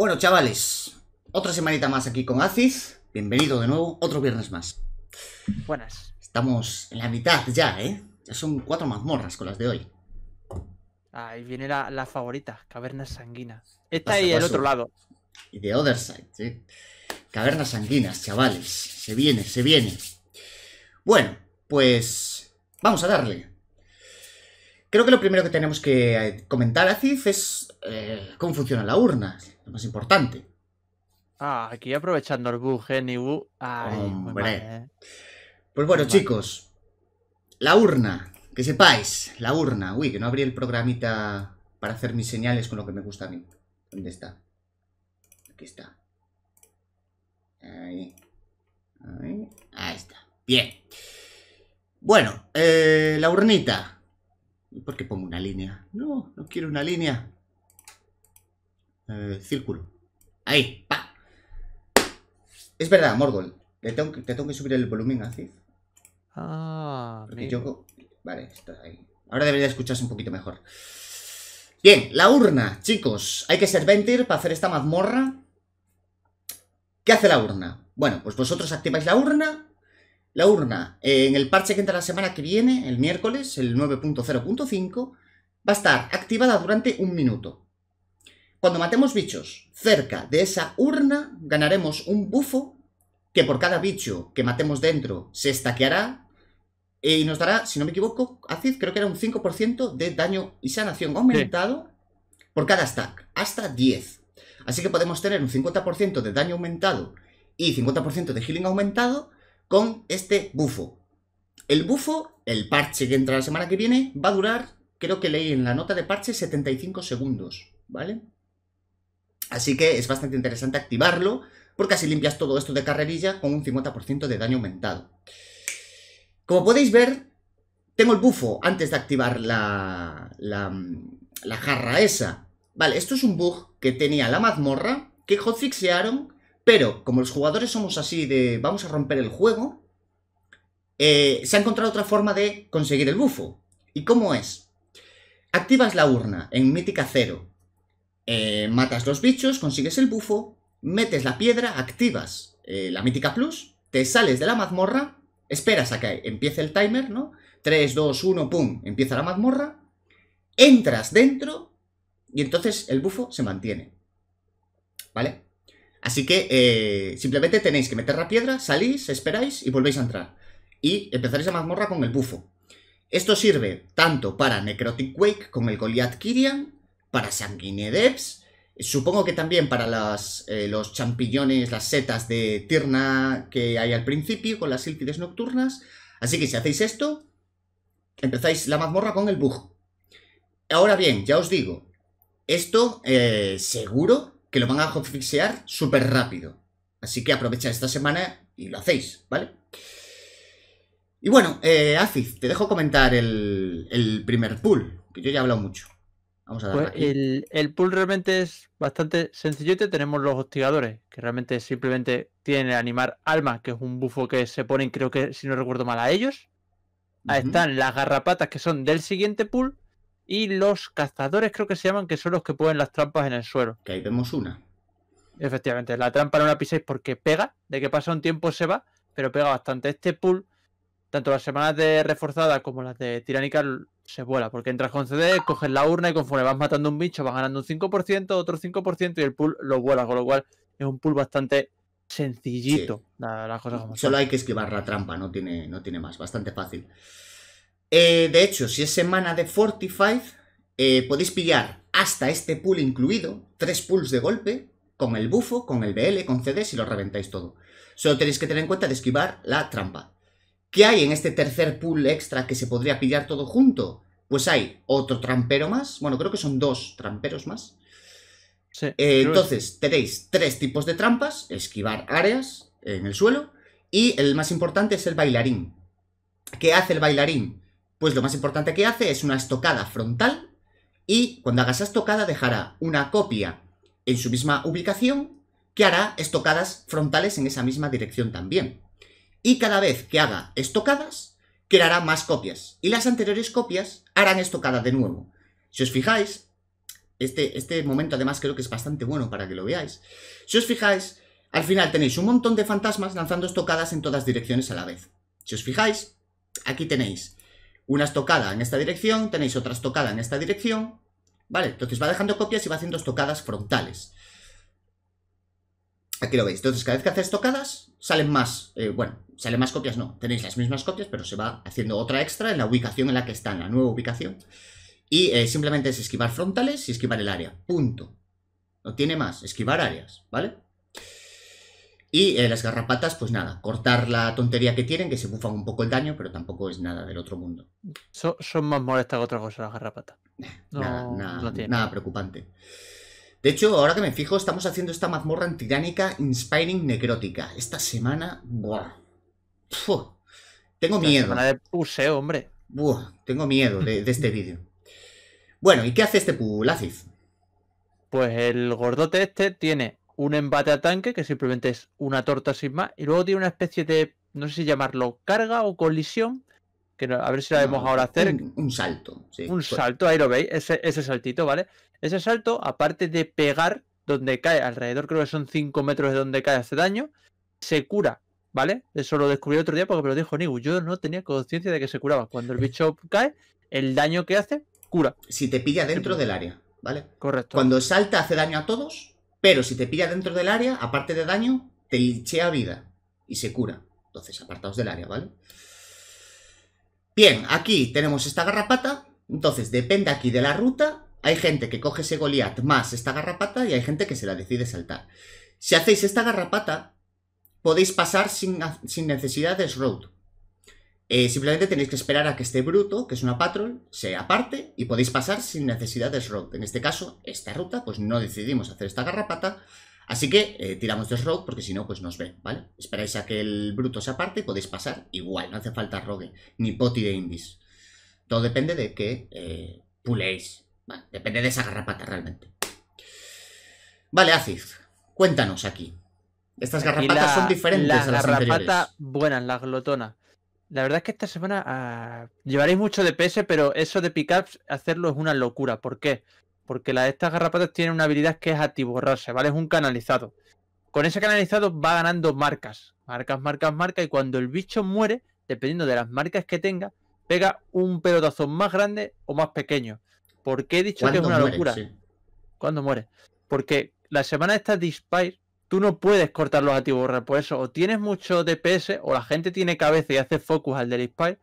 Bueno, chavales, otra semanita más aquí con Aziz. Bienvenido de nuevo, otro viernes más. Buenas. Estamos en la mitad ya, ¿eh? Ya son cuatro mazmorras con las de hoy. Ahí viene la, favorita, Cavernas Sanguinas. Esta ahí y el otro lado. Y de Other Side, sí. Cavernas Sanguinas, chavales. Se viene, se viene. Bueno, pues vamos a darle. Creo que lo primero que tenemos que eh, comentar, Aziz, es eh, cómo funciona la urna, lo más importante. Ah, aquí aprovechando el bug, ¿eh? Hombre. Eh. Pues bueno, chicos, la urna, que sepáis, la urna. Uy, que no abrí el programita para hacer mis señales con lo que me gusta a mí. ¿Dónde está? Aquí está. Ahí. Ahí, Ahí está. Bien. Bueno, la urnita. ¿Por qué pongo una línea? No, no quiero una línea. Eh, círculo. Ahí, Es verdad, Morgol. te tengo que subir el volumen a Ah, Porque yo... Vale, está Ahora debería escucharse un poquito mejor. Bien, la urna, chicos. Hay que ser Ventir para hacer esta mazmorra. ¿Qué hace la urna? Bueno, pues vosotros activáis la urna la urna, eh, en el parche que entra la semana que viene, el miércoles, el 9.0.5, va a estar activada durante un minuto. Cuando matemos bichos cerca de esa urna, ganaremos un bufo que por cada bicho que matemos dentro se estaqueará eh, y nos dará, si no me equivoco, creo que era un 5% de daño y sanación aumentado por cada stack, hasta 10. Así que podemos tener un 50% de daño aumentado y 50% de healing aumentado con este bufo. El bufo, el parche que entra la semana que viene, va a durar, creo que leí en la nota de parche, 75 segundos, ¿vale? Así que es bastante interesante activarlo, porque así limpias todo esto de carrerilla con un 50% de daño aumentado. Como podéis ver, tengo el bufo antes de activar la, la, jarra esa. Vale, esto es un bug que tenía la mazmorra, que hotfixearon pero como los jugadores somos así de vamos a romper el juego, eh, se ha encontrado otra forma de conseguir el bufo. ¿Y cómo es? Activas la urna en mítica 0, eh, matas los bichos, consigues el bufo, metes la piedra, activas eh, la mítica plus, te sales de la mazmorra, esperas a que empiece el timer, ¿no? 3, 2, 1, pum, empieza la mazmorra, entras dentro y entonces el bufo se mantiene. ¿Vale? Así que eh, simplemente tenéis que meter la piedra, salís, esperáis y volvéis a entrar. Y empezaréis la mazmorra con el bufo. Esto sirve tanto para Necrotic Wake con el Goliath Kirian, para Sanguine Debs, supongo que también para eh, los champiñones, las setas de Tirna que hay al principio con las sílfides nocturnas. Así que si hacéis esto, empezáis la mazmorra con el bufo. Ahora bien, ya os digo, esto eh, seguro que lo van a hotfixear súper rápido. Así que aprovecha esta semana y lo hacéis, ¿vale? Y bueno, eh, Aziz, te dejo comentar el, primer pool, que yo ya he hablado mucho. Vamos a pues El, pool realmente es bastante sencillo Tenemos los hostigadores, que realmente simplemente tienen animar alma que es un bufo que se ponen, creo que si no recuerdo mal, a ellos. Ahí están las garrapatas, que son del siguiente pool y los cazadores creo que se llaman, que son los que ponen las trampas en el suelo. Que ahí vemos una. Efectivamente, la trampa no la pisáis porque pega, de que pasa un tiempo se va, pero pega bastante. Este pool, tanto las semanas de reforzada como las de tiránica, se vuela, porque entras con CD, coges la urna y conforme vas matando un bicho vas ganando un 5%, otro 5% y el pool lo vuela, con lo cual es un pool bastante sencillito. Las cosas como Solo hay que esquivar la trampa, no tiene, no tiene más, bastante fácil. Eh, de hecho, si es semana de Fortify, eh, podéis pillar hasta este pool incluido, tres pools de golpe, con el bufo, con el BL, con CD, si lo reventáis todo. Solo tenéis que tener en cuenta de esquivar la trampa. ¿Qué hay en este tercer pool extra que se podría pillar todo junto? Pues hay otro trampero más, bueno, creo que son dos tramperos más. Eh, entonces, tenéis tres tipos de trampas, esquivar áreas en el suelo, y el más importante es el bailarín. ¿Qué hace el bailarín? Pues lo más importante que hace es una estocada frontal y cuando haga esa estocada dejará una copia en su misma ubicación que hará estocadas frontales en esa misma dirección también. Y cada vez que haga estocadas, creará más copias y las anteriores copias harán estocada de nuevo. Si os fijáis, este, este momento además creo que es bastante bueno para que lo veáis. Si os fijáis, al final tenéis un montón de fantasmas lanzando estocadas en todas direcciones a la vez. Si os fijáis, aquí tenéis una estocada en esta dirección, tenéis otra estocada en esta dirección, ¿vale? Entonces va dejando copias y va haciendo estocadas frontales. Aquí lo veis, entonces cada vez que hace estocadas salen más, eh, bueno, salen más copias no, tenéis las mismas copias, pero se va haciendo otra extra en la ubicación en la que está, en la nueva ubicación. Y eh, simplemente es esquivar frontales y esquivar el área, punto. No tiene más, esquivar áreas, ¿vale? Y eh, las garrapatas, pues nada, cortar la tontería que tienen, que se bufan un poco el daño, pero tampoco es nada del otro mundo. son más molestas que otras cosas las garrapatas. nada, nada, preocupante. De hecho, ahora que me fijo, estamos haciendo esta mazmorra en tiránica Inspiring Necrótica. Esta semana. Buah. tengo miedo. Semana de hombre. Buah, tengo miedo de, este vídeo. Bueno, ¿y qué hace este Pulacif? Pues el gordote este tiene un embate a tanque, que simplemente es una torta sin más, y luego tiene una especie de, no sé si llamarlo carga o colisión, que a ver si la vemos ahora hacer. Un, salto. Un pues salto, ahí lo veis, ese, saltito, ¿vale? Ese salto, aparte de pegar donde cae, alrededor creo que son 5 metros de donde cae hace daño, se cura, ¿vale? Eso lo descubrí otro día porque me lo dijo Nigu, yo no tenía conciencia de que se curaba. Cuando el eh. bicho cae, el daño que hace, cura. Si te pilla dentro del área, ¿vale? Correcto. Cuando salta hace daño a todos, pero si te pilla dentro del área, aparte de daño, te lichea vida y se cura. Entonces, apartaos del área, ¿vale? Bien, aquí tenemos esta garrapata. Entonces, depende aquí de la ruta. Hay gente que coge ese Goliath más esta garrapata y hay gente que se la decide saltar. Si hacéis esta garrapata, podéis pasar sin, necesidad de Shroud. Eh, simplemente tenéis que esperar a que este bruto, que es una patrol, se aparte y podéis pasar sin necesidad de Shroud. En este caso, esta ruta, pues no decidimos hacer esta garrapata, así que eh, tiramos de Shroud porque si no, pues nos ve, ¿vale? Esperáis a que el bruto se aparte y podéis pasar igual, no hace falta rogue, ni poti de indies. Todo depende de que eh, Depende de esa garrapata realmente. Vale, Aziz, cuéntanos aquí. Estas garrapatas son diferentes a las garrapata anteriores. buena, la glotona. La verdad es que esta semana ah, llevaréis mucho de PS, pero eso de pickups, hacerlo es una locura. ¿Por qué? Porque estas garrapatas tienen una habilidad que es atiborrarse, ¿vale? Es un canalizado. Con ese canalizado va ganando marcas. Marcas, marcas, marcas. Y cuando el bicho muere, dependiendo de las marcas que tenga, pega un pelotazo más grande o más pequeño. ¿Por qué he dicho que es una locura? Cuando ¿Cuándo muere? Porque la semana esta de tú no puedes cortar los atiborras. Por eso, o tienes mucho DPS, o la gente tiene cabeza y hace focus al del spy,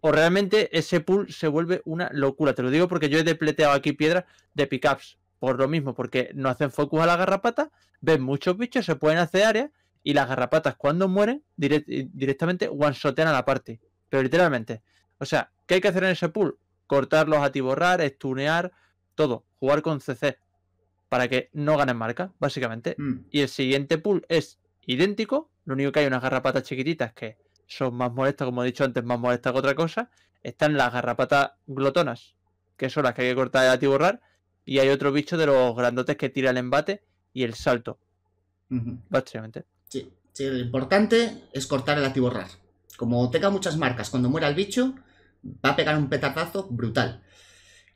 o realmente ese pool se vuelve una locura. Te lo digo porque yo he depleteado aquí piedras de pickups. Por lo mismo, porque no hacen focus a la garrapata, ven muchos bichos, se pueden hacer áreas, y las garrapatas cuando mueren directamente one-shotean a la parte. Pero literalmente. O sea, ¿qué hay que hacer en ese pool? Cortarlos, atiborrar, estunear, todo. Jugar con CC para que no ganen marca, básicamente. Mm. Y el siguiente pool es idéntico, lo único que hay unas garrapatas chiquititas que son más molestas, como he dicho antes, más molestas que otra cosa. Están las garrapatas glotonas, que son las que hay que cortar y atiborrar. Y hay otro bicho de los grandotes que tira el embate y el salto. Básicamente. Sí. lo importante es cortar el atiborrar. Como tenga muchas marcas, cuando muera el bicho, va a pegar un petatazo brutal.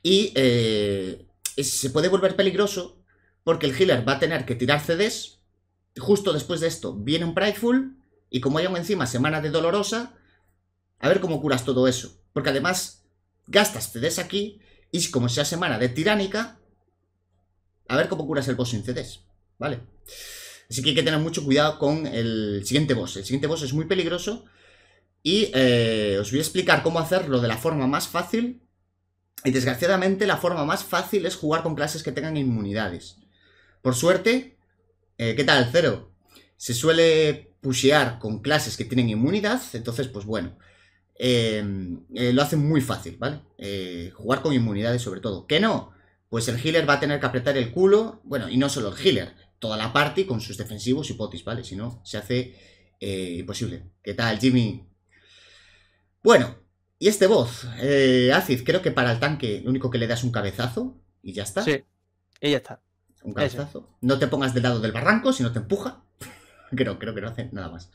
Y eh, se puede volver peligroso porque el healer va a tener que tirar CDs. Justo después de esto viene un Prideful. Y como hay encima semana de dolorosa, a ver cómo curas todo eso. Porque además gastas CDs aquí. Y como sea semana de tiránica, a ver cómo curas el boss sin CDs. ¿Vale? Así que hay que tener mucho cuidado con el siguiente boss. El siguiente boss es muy peligroso. Y eh, os voy a explicar cómo hacerlo de la forma más fácil. Y desgraciadamente la forma más fácil es jugar con clases que tengan inmunidades. Por suerte, eh, ¿qué tal? Cero. Se suele pushear con clases que tienen inmunidad, entonces, pues bueno, em, eh, lo hacen muy fácil, ¿vale? Eh, jugar con inmunidades sobre todo. ¿Qué no? Pues el healer va a tener que apretar el culo, bueno, y no solo el healer, toda la party con sus defensivos y potis, ¿vale? Si no, se hace imposible. ¿Qué tal, Jimmy? Bueno, y este voz, eh, creo que para el tanque lo único que le das un cabezazo y ya está. Sí, y ya está un cabezazo. No te pongas del lado del barranco si no te empuja. creo, creo que no hace nada más.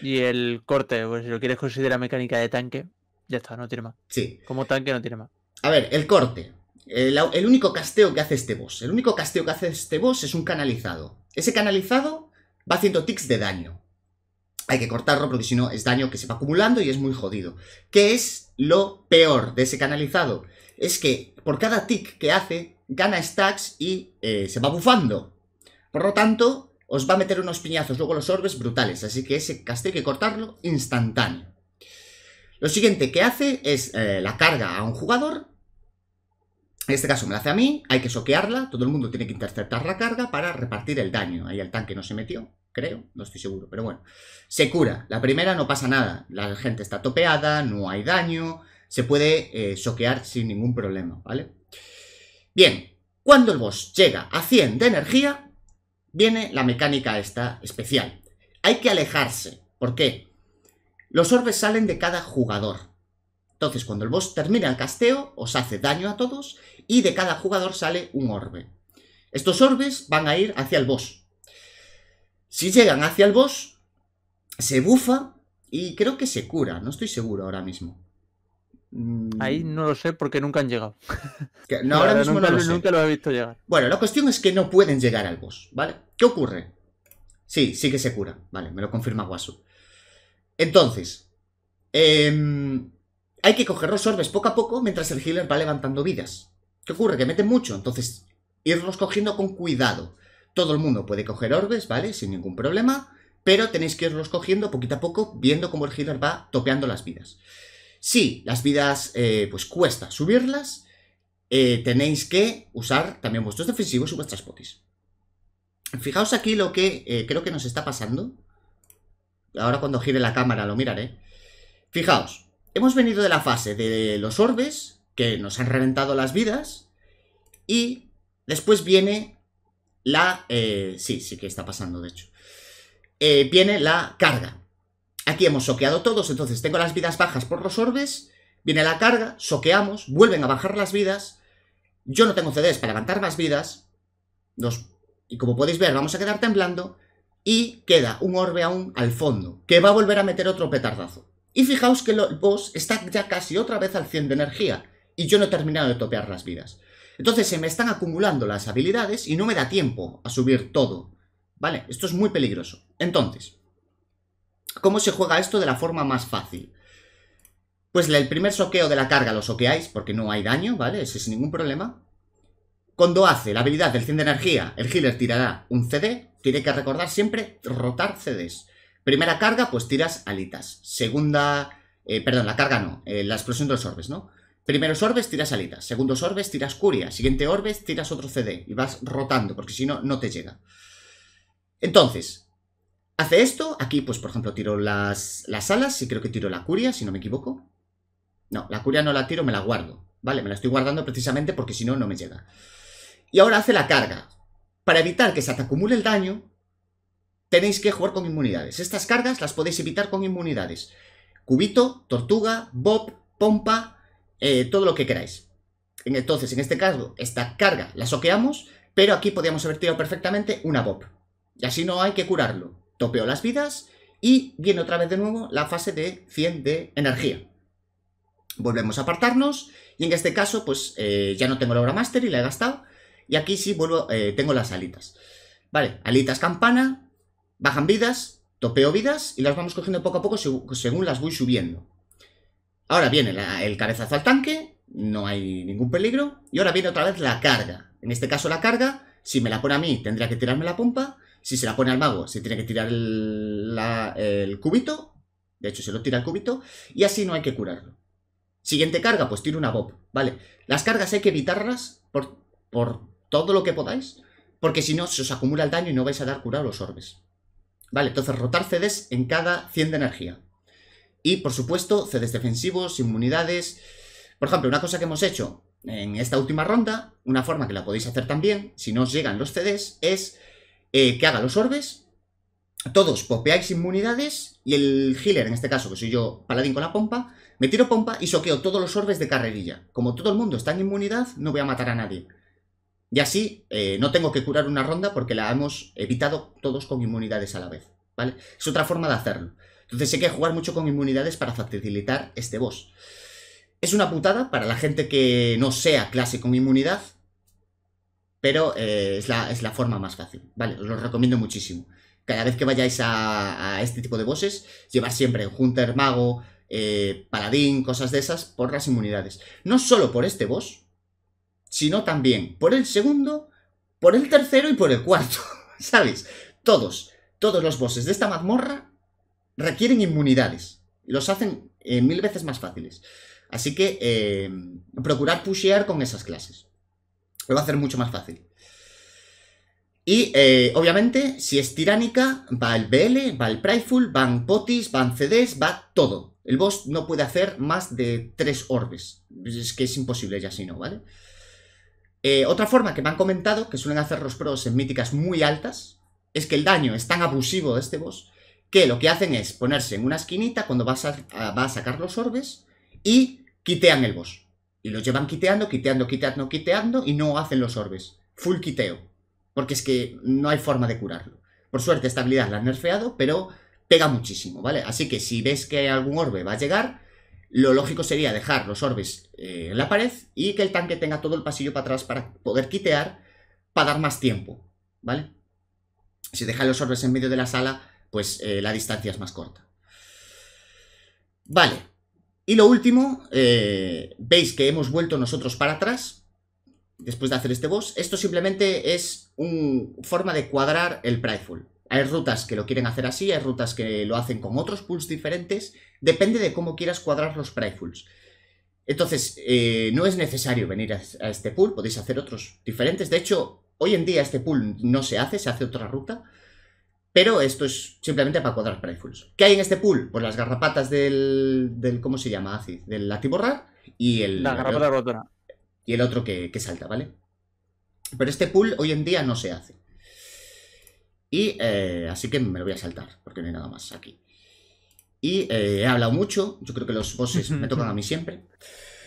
Y el corte, pues si lo quieres considerar mecánica de tanque, ya está, no tiene más. Sí. Como tanque no tiene más. A ver, el corte. El, único casteo que hace este boss. El único casteo que hace este boss es un canalizado. Ese canalizado va haciendo tics de daño. Hay que cortarlo porque si no es daño que se va acumulando y es muy jodido. ¿Qué es lo peor de ese canalizado? Es que por cada tic que hace gana stacks y eh, se va bufando. Por lo tanto, os va a meter unos piñazos luego los orbes brutales, así que ese castigo que cortarlo instantáneo. Lo siguiente que hace es eh, la carga a un jugador. En este caso me la hace a mí, hay que soquearla, todo el mundo tiene que interceptar la carga para repartir el daño. Ahí el tanque no se metió, creo, no estoy seguro, pero bueno. Se cura, la primera no pasa nada, la gente está topeada, no hay daño, se puede eh, soquear sin ningún problema, ¿vale? Bien, cuando el boss llega a 100 de energía, viene la mecánica esta especial. Hay que alejarse. ¿Por qué? Los orbes salen de cada jugador. Entonces, cuando el boss termina el casteo, os hace daño a todos y de cada jugador sale un orbe. Estos orbes van a ir hacia el boss. Si llegan hacia el boss, se bufa y creo que se cura, no estoy seguro ahora mismo. Ahí mm. no lo sé porque nunca han llegado. no, ahora mismo no lo he visto llegar. Bueno, la cuestión es que no pueden llegar al boss, ¿vale? ¿Qué ocurre? Sí, sí que se cura, vale, me lo confirma Guasu. Entonces, em, hay que coger los orbes poco a poco mientras el healer va levantando vidas. ¿Qué ocurre? Que meten mucho, entonces irlos cogiendo con cuidado. Todo el mundo puede coger orbes, ¿vale? Sin ningún problema, pero tenéis que irlos cogiendo poquito a poco, viendo cómo el healer va topeando las vidas. Si las vidas eh, pues cuesta subirlas, eh, tenéis que usar también vuestros defensivos y vuestras potis. Fijaos aquí lo que eh, creo que nos está pasando. Ahora cuando gire la cámara lo miraré. Fijaos, hemos venido de la fase de los orbes, que nos han reventado las vidas, y después viene la... sí, sí que está pasando, de hecho. viene la carga. Aquí hemos soqueado todos, entonces tengo las vidas bajas por los orbes, viene la carga, soqueamos, vuelven a bajar las vidas, yo no tengo CDs para levantar más vidas, y como podéis ver vamos a quedar temblando, y queda un orbe aún al fondo, que va a volver a meter otro petardazo. Y fijaos que el boss está ya casi otra vez al 100 de energía, y yo no he terminado de topear las vidas. Entonces se me están acumulando las habilidades y no me da tiempo a subir todo. ¿Vale? Esto es muy peligroso. Entonces, ¿Cómo se juega esto de la forma más fácil? Pues el primer soqueo de la carga lo soqueáis porque no hay daño, ¿vale? Ese es ningún problema. Cuando hace la habilidad del 100 de energía, el healer tirará un CD. Tiene que recordar siempre rotar CDs. Primera carga, pues tiras alitas. Segunda... Eh, perdón, la carga no. Eh, la explosión de los orbes, ¿no? Primeros orbes tiras alitas, segundos orbes tiras curia, siguiente orbes tiras otro CD y vas rotando, porque si no, no te llega. Entonces, Hace esto, aquí pues por ejemplo tiro las, alas y creo que tiro la curia, si no me equivoco. No, la curia no la tiro, me la guardo. Vale, me la estoy guardando precisamente porque si no, no me llega. Y ahora hace la carga. Para evitar que se acumule el daño, tenéis que jugar con inmunidades. Estas cargas las podéis evitar con inmunidades. Cubito, tortuga, bob, pompa, eh, todo lo que queráis. Entonces, en este caso, esta carga la soqueamos, pero aquí podríamos haber tirado perfectamente una bob. Y así no hay que curarlo topeo las vidas y viene otra vez de nuevo la fase de 100 de energía. Volvemos a apartarnos y en este caso pues eh, ya no tengo la obra master y la he gastado y aquí sí vuelvo, eh, tengo las alitas. Vale, alitas campana, bajan vidas, topeo vidas y las vamos cogiendo poco a poco según las voy subiendo. Ahora viene el cabezazo al tanque, no hay ningún peligro y ahora viene otra vez la carga. En este caso la carga, si me la pone a mí tendría que tirarme la pompa si se la pone al mago, se tiene que tirar el, cubito. De hecho, se lo tira el cubito. Y así no hay que curarlo. Siguiente carga, pues tira una bob. Vale. Las cargas hay que evitarlas por, por todo lo que podáis. Porque si no, se os acumula el daño y no vais a dar cura a los orbes. Vale, entonces rotar CDs en cada 100 de energía. Y, por supuesto, CDs defensivos, inmunidades... Por ejemplo, una cosa que hemos hecho en esta última ronda, una forma que la podéis hacer también, si no os llegan los CDs, es eh, que haga los orbes, todos popeáis inmunidades y el healer, en este caso que soy yo, paladín con la pompa, me tiro pompa y soqueo todos los orbes de carrerilla. Como todo el mundo está en inmunidad, no voy a matar a nadie. Y así eh, no tengo que curar una ronda porque la hemos evitado todos con inmunidades a la vez. ¿Vale? Es otra forma de hacerlo. Entonces hay que jugar mucho con inmunidades para facilitar este boss. Es una putada para la gente que no sea clase con inmunidad, pero eh, es, la, es, la, forma más fácil, ¿vale? Os lo recomiendo muchísimo. Cada vez que vayáis a, este tipo de bosses, llevar siempre Hunter, Mago, eh, Paladín, cosas de esas, por las inmunidades. No solo por este boss, sino también por el segundo, por el tercero y por el cuarto, ¿sabéis? Todos, todos los bosses de esta mazmorra requieren inmunidades. Los hacen eh, mil veces más fáciles. Así que procurar pushear con esas clases. Lo va a hacer mucho más fácil. Y eh, obviamente, si es tiránica, va el BL, va el Prideful, van Potis, van CDs, va todo. El boss no puede hacer más de tres orbes. Es que es imposible ya si no, ¿vale? Eh, otra forma que me han comentado, que suelen hacer los pros en míticas muy altas, es que el daño es tan abusivo de este boss, que lo que hacen es ponerse en una esquinita cuando va a sacar los orbes y quitean el boss. Y los llevan quiteando, quiteando, quiteando, quiteando y no hacen los orbes. Full quiteo. Porque es que no hay forma de curarlo. Por suerte esta habilidad la han nerfeado, pero pega muchísimo, ¿vale? Así que si ves que algún orbe va a llegar, lo lógico sería dejar los orbes eh, en la pared y que el tanque tenga todo el pasillo para atrás para poder quitear, para dar más tiempo, ¿vale? Si deja los orbes en medio de la sala, pues eh, la distancia es más corta. Vale, y lo último, eh, veis que hemos vuelto nosotros para atrás, después de hacer este boss. Esto simplemente es una forma de cuadrar el Prideful. Hay rutas que lo quieren hacer así, hay rutas que lo hacen con otros pools diferentes. Depende de cómo quieras cuadrar los Pridefuls. Entonces, eh, no es necesario venir a, a, este pool, podéis hacer otros diferentes. De hecho, hoy en día este pool no se hace, se hace otra ruta. Pero esto es simplemente para cuadrar fulls. ¿Qué hay en este pool? Pues las garrapatas del. ¿Cómo se llama? Aziz del Latiborrar y el. La garrapata Y el otro que, salta, ¿vale? Pero este pool hoy en día no se hace. Y eh, así que me lo voy a saltar, porque no hay nada más aquí. Y eh, he hablado mucho, yo creo que los bosses me tocan a mí siempre.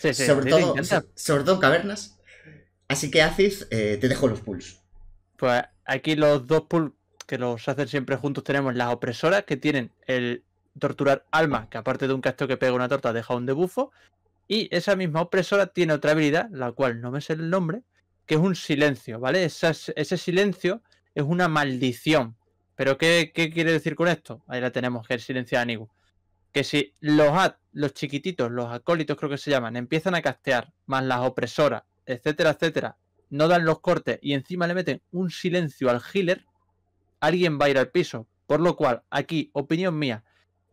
Sí, sí, sobre, todo, sobre cavernas. Así que, Aziz, eh, te dejo los pools. Pues aquí los dos pools que los hacen siempre juntos, tenemos las opresoras que tienen el torturar alma, que aparte de un casto que pega una torta deja un debufo. Y esa misma opresora tiene otra habilidad, la cual no me sé el nombre, que es un silencio, ¿vale? ese silencio es una maldición. ¿Pero qué, qué, quiere decir con esto? Ahí la tenemos, que es el silencio de Que si los ad, los chiquititos, los acólitos creo que se llaman, empiezan a castear, más las opresoras, etcétera, etcétera, no dan los cortes y encima le meten un silencio al healer, alguien va a ir al piso. Por lo cual, aquí, opinión mía,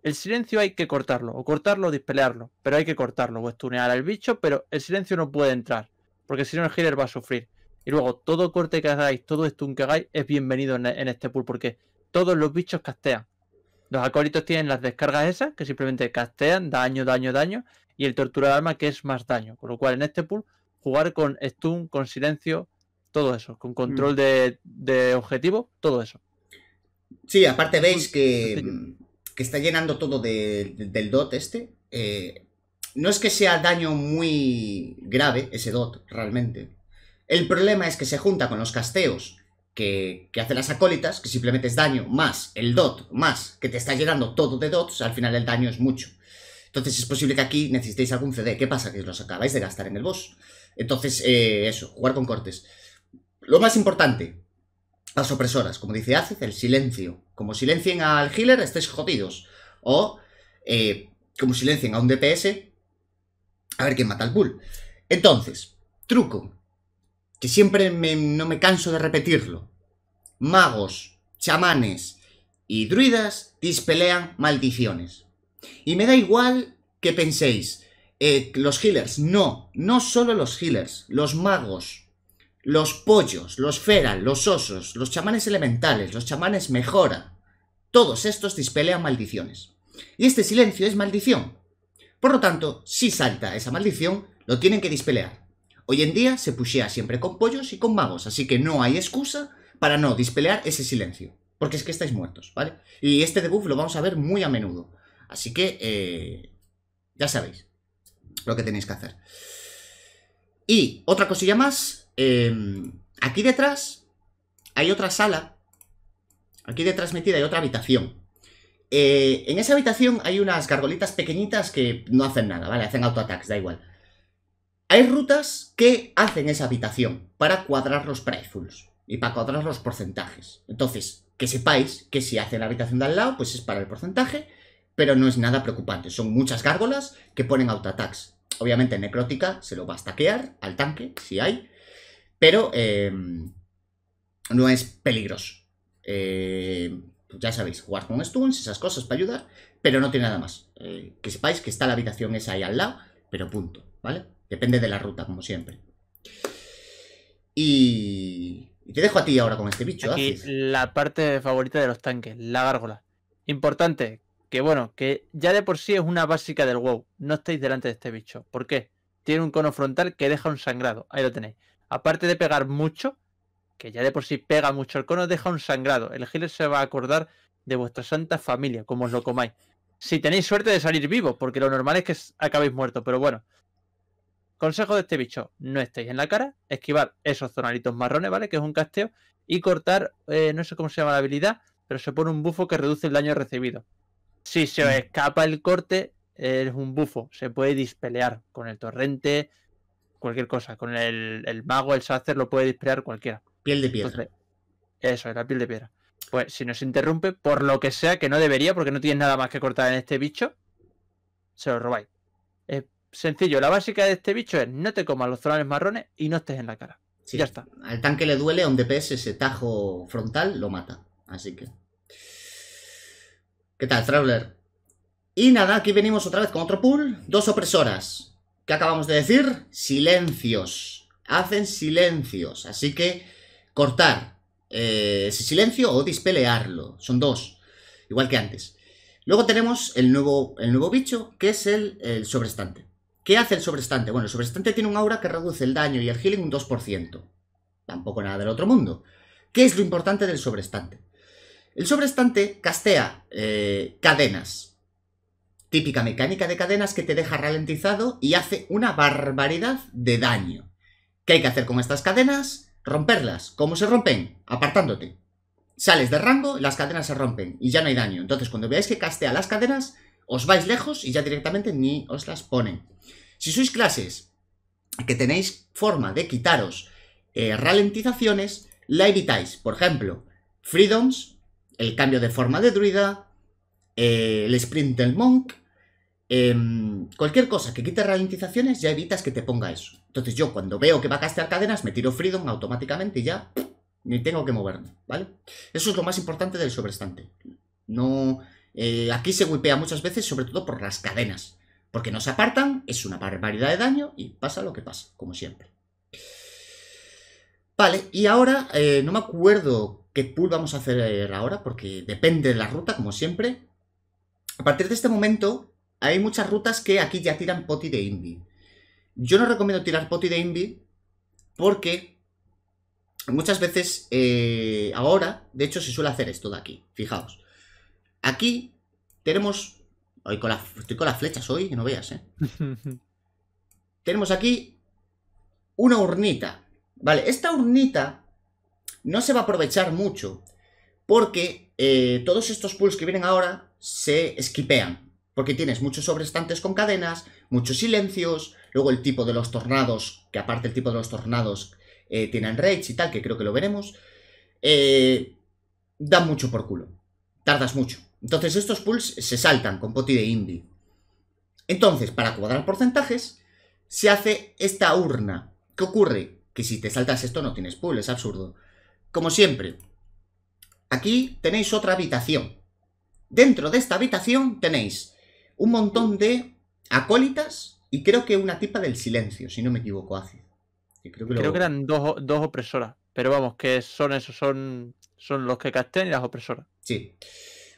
el silencio hay que cortarlo, o cortarlo o dispelearlo, pero hay que cortarlo, o estunear al bicho, pero el silencio no puede entrar, porque si no el healer va a sufrir. Y luego, todo corte que hagáis, todo stun que hagáis, es bienvenido en, este pool, porque todos los bichos castean. Los acólitos tienen las descargas esas, que simplemente castean, daño, daño, daño, y el tortura de arma que es más daño. Con lo cual, en este pool, jugar con stun, con silencio, todo eso, con control mm. de objetivo, todo eso. Sí, aparte veis que, mm, que está llenando todo de, del dot este. Eh, no es que sea daño muy grave ese dot, realmente. El problema es que se junta con los casteos que, que hacen las acólitas, que simplemente es daño más el dot, más que te está llenando todo de dots, al final el daño es mucho. Entonces es posible que aquí necesitéis algún CD. ¿Qué pasa? Que los acabáis de gastar en el boss. Entonces, eh, eso, jugar con cortes. Lo más importante, las opresoras. Como dice Hace, el silencio. Como silencien al healer, estéis jodidos. O eh, como silencien a un DPS, a ver quién mata al bull. Entonces, truco, que siempre no me canso de repetirlo. Magos, chamanes y druidas dispelean maldiciones. Y me da igual que penséis, eh, los healers, no, no solo los healers, los magos, los pollos, los feral, los osos, los chamanes elementales, los chamanes mejora, todos estos dispelean maldiciones. Y este silencio es maldición. Por lo tanto, si salta esa maldición, lo tienen que dispelear. Hoy en día se pushea siempre con pollos y con magos, así que no hay excusa para no dispelear ese silencio. Porque es que estáis muertos, ¿vale? Y este debuff lo vamos a ver muy a menudo. Así que, eh, ya sabéis lo que tenéis que hacer. Y otra cosilla más, Em, aquí detrás hay otra sala. Aquí detrás metida hay otra habitación. Eh, en esa habitación hay unas gargolitas pequeñitas que no hacen nada, ¿vale? Hacen autoataques, da igual. Hay rutas que hacen esa habitación para cuadrar los pricefuls y para cuadrar los porcentajes. Entonces, que sepáis que si hacen la habitación de al lado, pues es para el porcentaje, pero no es nada preocupante. Son muchas gárgolas que ponen auto autoataques. Obviamente, necrótica se lo va a stackear al tanque, si hay, pero eh, no es peligroso. Eh, ya sabéis, jugar con stuns, esas cosas para ayudar, pero no tiene nada más. Eh, que sepáis que está la habitación esa ahí al lado, pero punto, ¿vale? Depende de la ruta, como siempre. Y... te dejo a ti ahora con este bicho. Aquí, la parte favorita de los tanques, la gárgola. Importante, que bueno, que ya de por sí es una básica del WoW. No estéis delante de este bicho. ¿Por qué? Tiene un cono frontal que deja un sangrado. Ahí lo tenéis aparte de pegar mucho, que ya de por sí pega mucho el cono, deja un sangrado. El healer se va a acordar de vuestra santa familia, como os lo comáis. Si tenéis suerte de salir vivos, porque lo normal es que acabéis muertos, pero bueno. Consejo de este bicho, no estéis en la cara, esquivar esos zonalitos marrones, ¿vale? Que es un casteo, y cortar, eh, no sé cómo se llama la habilidad, pero se pone un bufo que reduce el daño recibido. Si se os mm. escapa el corte, es un bufo, se puede dispelear con el torrente, cualquier cosa. Con el, mago, el sacer, lo puede disparar cualquiera. Piel de piedra. eso, es la piel de piedra. Pues si nos interrumpe, por lo que sea, que no debería, porque no tienes nada más que cortar en este bicho, se lo robáis. Es sencillo, la básica de este bicho es no te comas los zonales marrones y no estés en la cara. ya está. Al tanque le duele, un DPS ese tajo frontal lo mata. Así que. ¿Qué tal, Traveler? Y nada, aquí venimos otra vez con otro pool. Dos opresoras. ¿Qué acabamos de decir? Silencios. Hacen silencios. Así que cortar eh, ese silencio o dispelearlo. Son dos. Igual que antes. Luego tenemos el nuevo, el nuevo bicho, que es el, el sobrestante. ¿Qué hace el sobrestante? Bueno, el sobrestante tiene un aura que reduce el daño y el healing un 2%. Tampoco nada del otro mundo. ¿Qué es lo importante del sobrestante? El sobrestante castea eh, cadenas, típica mecánica de cadenas que te deja ralentizado y hace una barbaridad de daño. ¿Qué hay que hacer con estas cadenas? Romperlas. ¿Cómo se rompen? Apartándote. Sales de rango, las cadenas se rompen y ya no hay daño. Entonces, cuando veáis que castea las cadenas, os vais lejos y ya directamente ni os las ponen. Si sois clases que tenéis forma de quitaros eh, ralentizaciones, la evitáis. Por ejemplo, Freedoms, el cambio de forma de druida, eh, el sprint del Monk, em, cualquier cosa que quite ralentizaciones ya evitas que te ponga eso. Entonces yo cuando veo que va a castear cadenas me tiro Freedom automáticamente y ya ni tengo que moverme, ¿vale? Eso es lo más importante del sobrestante. No, eh, aquí se guipea muchas veces, sobre todo por las cadenas. Porque nos apartan, es una barbaridad de daño y pasa lo que pasa, como siempre. Vale, y ahora eh, no me acuerdo qué pool vamos a hacer ahora, porque depende de la ruta, como siempre. A partir de este momento, hay muchas rutas que aquí ya tiran poti de Invi. Yo no recomiendo tirar poti de Invi porque muchas veces eh, ahora, de hecho se suele hacer esto de aquí, fijaos. Aquí tenemos... Hoy con estoy con las flechas hoy, que no veas, ¿eh? tenemos aquí una urnita. Vale, esta urnita no se va a aprovechar mucho porque eh, todos estos pools que vienen ahora se esquipean, porque tienes muchos sobrestantes con cadenas, muchos silencios, luego el tipo de los tornados, que aparte el tipo de los tornados eh, tienen rage y tal, que creo que lo veremos, eh, dan mucho por culo, tardas mucho. Entonces estos pulls se saltan con poti de indie. Entonces, para cuadrar porcentajes, se hace esta urna. ¿Qué ocurre? Que si te saltas esto no tienes pull, es absurdo. Como siempre, aquí tenéis otra habitación. Dentro de esta habitación tenéis un montón de acólitas y creo que una tipa del silencio, si no me equivoco, hace. creo, que, eran dos, dos opresoras, pero vamos, que son esos, son, son los que casten y las opresoras. Sí.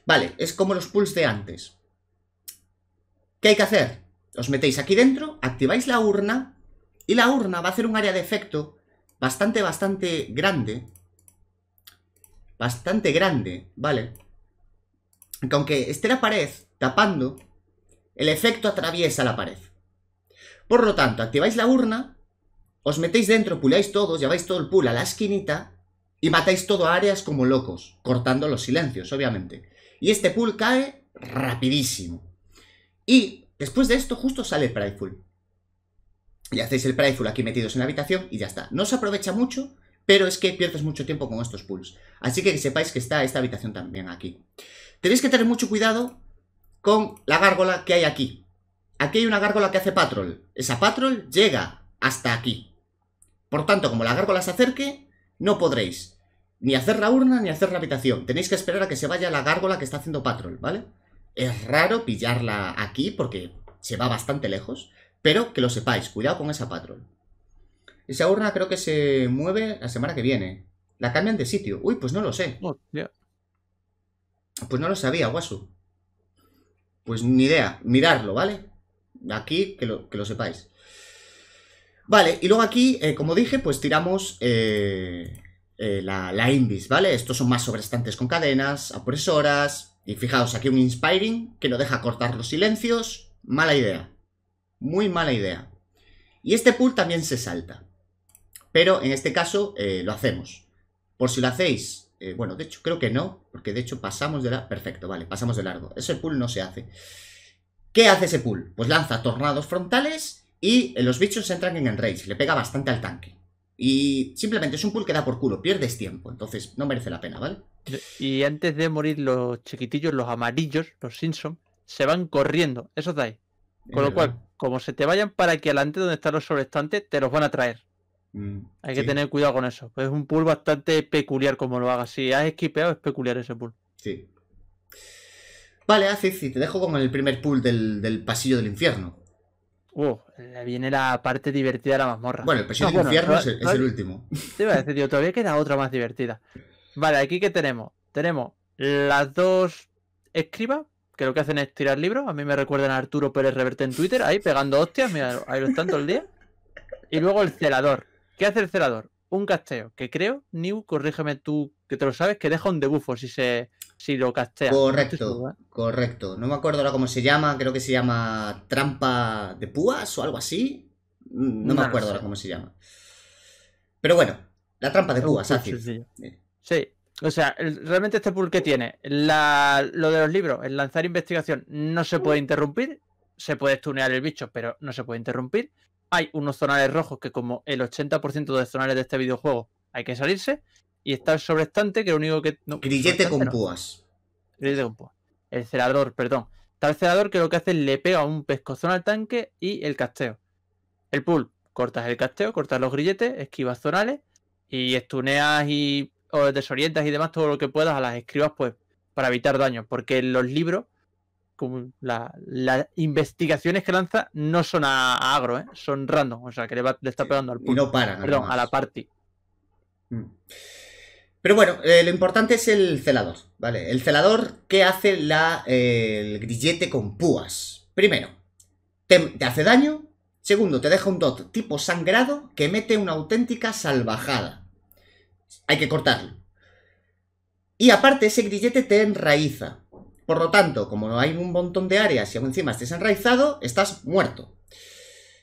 Vale, es como los pulls de antes. ¿Qué hay que hacer? Os metéis aquí dentro, activáis la urna y la urna va a hacer un área de efecto bastante, bastante grande. Bastante grande, ¿vale? que aunque esté la pared tapando, el efecto atraviesa la pared. Por lo tanto, activáis la urna, os metéis dentro, puláis todos, lleváis todo el pool a la esquinita y matáis todo a áreas como locos, cortando los silencios, obviamente. Y este pool cae rapidísimo. Y después de esto justo sale el Prideful. Y hacéis el Prideful aquí metidos en la habitación y ya está. No se aprovecha mucho, pero es que pierdes mucho tiempo con estos pools. Así que, que sepáis que está esta habitación también aquí. Tenéis que tener mucho cuidado con la gárgola que hay aquí. Aquí hay una gárgola que hace patrol. Esa patrol llega hasta aquí. Por tanto, como la gárgola se acerque, no podréis ni hacer la urna ni hacer la habitación. Tenéis que esperar a que se vaya la gárgola que está haciendo patrol, ¿vale? Es raro pillarla aquí porque se va bastante lejos, pero que lo sepáis, cuidado con esa patrol. Esa urna creo que se mueve la semana que viene. La cambian de sitio. Uy, pues no lo sé. Pues no lo sabía, Guasu. Pues ni idea. Mirarlo, ¿vale? Aquí, que lo, que lo sepáis. Vale, y luego aquí, eh, como dije, pues tiramos eh, eh, la, la, Invis, ¿vale? Estos son más sobrestantes con cadenas, apresoras... Y fijaos, aquí un Inspiring que lo deja cortar los silencios. Mala idea. Muy mala idea. Y este pool también se salta. Pero en este caso lo hacemos. Por si lo hacéis eh, bueno, de hecho, creo que no, porque de hecho pasamos de la... Perfecto, vale, pasamos de largo. Ese pull no se hace. ¿Qué hace ese pull? Pues lanza tornados frontales y eh, los bichos entran en enrage. Le pega bastante al tanque. Y simplemente es un pull que da por culo, pierdes tiempo, entonces no merece la pena, ¿vale? Y antes de morir los chiquitillos, los amarillos, los Simpson, se van corriendo, eso de ahí. Con lo cual, como se te vayan para aquí adelante donde están los sobrestantes, te los van a traer. Mm, Hay que tener cuidado con eso. Pues es un pool bastante peculiar como lo hagas. Si has esquipeado, es peculiar ese pool. Sí. Vale, así ah, sí, te dejo con el primer pool del, pasillo del infierno. Uh, viene la parte divertida de la mazmorra. Bueno, el pasillo del infierno es, el, último. Te iba a decir, todavía queda otra más divertida. Vale, aquí que tenemos. Tenemos las dos escribas, que lo que hacen es tirar libros. A mí me recuerdan a Arturo Pérez Reverte en Twitter, ahí pegando hostias, mira, ahí lo están todo el día. Y luego el celador, ¿Qué hace el celador? Un casteo, que creo, New, corrígeme tú, que te lo sabes, que deja un debuffo si se si lo castea. Correcto, ¿eh? correcto. No me acuerdo ahora cómo se llama, creo que se llama trampa de púas o algo así. Mm, no, me acuerdo ahora cómo se llama. Pero bueno, la trampa de púas, sencillo. Sí, o sea, realmente este pool que tiene, lo de los libros, el lanzar investigación, no se puede interrumpir. Se puede estunear el bicho, pero no se puede interrumpir hay unos zonales rojos que como el 80% de zonales de este videojuego hay que salirse. Y está el sobrestante que lo único que... Grillete con púas. Grillete con púas. El celador, perdón. Está el celador que lo que hace es le pega un pescozón al tanque y el casteo. El pull. cortas el casteo, cortas los grilletes, esquivas zonales y estuneas y desorientas y demás todo lo que puedas a las escribas pues para evitar daño. Porque los libros las investigaciones que lanza no son a, agro, ¿eh? son random, o sea, que le, está pegando al puño Y no para. Perdón, a la party. Mm. Pero bueno, eh, lo importante es el celador, ¿vale? El celador que hace la, eh, el grillete con púas. Primero, te, te hace daño. Segundo, te deja un dot tipo sangrado que mete una auténtica salvajada. Hay que cortarlo. Y aparte, ese grillete te enraiza. Por lo tanto, como no hay un montón de áreas y aún encima estés enraizado, estás muerto.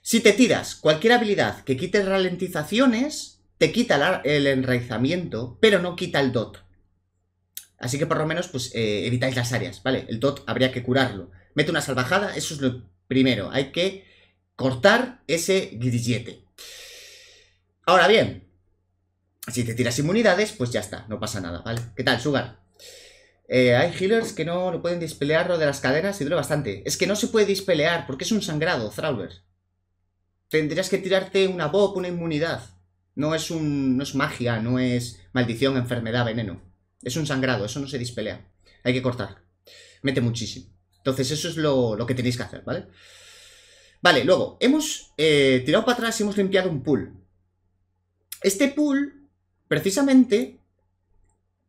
Si te tiras cualquier habilidad que quite ralentizaciones, te quita el enraizamiento, pero no quita el dot. Así que por lo menos, pues, eh, evitáis las áreas, ¿vale? El dot habría que curarlo. Mete una salvajada, eso es lo primero. Hay que cortar ese grillete. Ahora bien, si te tiras inmunidades, pues ya está, no pasa nada, ¿vale? ¿Qué tal, Sugar? Eh, hay healers que no lo pueden dispelear lo de las cadenas y duele bastante. Es que no se puede dispelear porque es un sangrado, Thrauber. Tendrías que tirarte una bob, una inmunidad. No es un. no es magia, no es maldición, enfermedad, veneno. Es un sangrado, eso no se dispelea. Hay que cortar. Mete muchísimo. Entonces, eso es lo, que tenéis que hacer, ¿vale? Vale, luego, hemos eh, tirado para atrás y hemos limpiado un pool. Este pool, precisamente,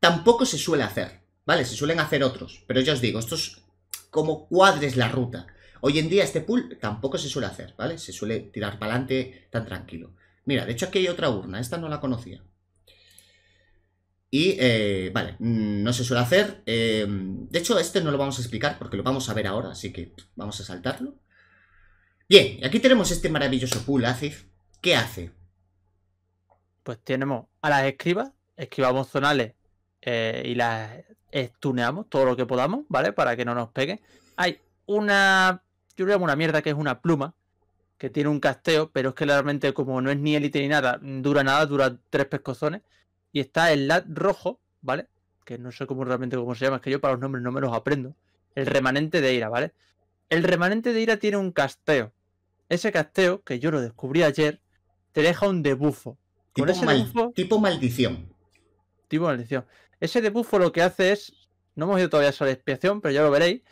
tampoco se suele hacer. ¿Vale? Se suelen hacer otros. Pero ya os digo, es como cuadres la ruta. Hoy en día este pool tampoco se suele hacer, ¿vale? Se suele tirar para adelante tan tranquilo. Mira, de hecho aquí hay otra urna, esta no la conocía. Y, eh, vale, mm, no se suele hacer. Em, de hecho, este no lo vamos a explicar porque lo vamos a ver ahora, así que vamos a saltarlo. Bien, aquí tenemos este maravilloso pool, Aziz. ¿Qué hace? Pues tenemos a las escribas, escribamos zonales eh, y las tuneamos todo lo que podamos, ¿vale? Para que no nos pegue. Hay una, yo le llamo una mierda que es una pluma, que tiene un casteo, pero es que realmente como no es ni élite ni nada, dura nada, dura tres pescozones. Y está el lat rojo, ¿vale? Que no sé cómo realmente cómo se llama, es que yo para los nombres no me los aprendo. El remanente de ira, ¿vale? El remanente de ira tiene un casteo. Ese casteo, que yo lo descubrí ayer, te deja un debufo, tipo maldición. Tipo maldición. Ese debufo lo que hace es. No hemos ido todavía a la expiación, pero ya lo veréis.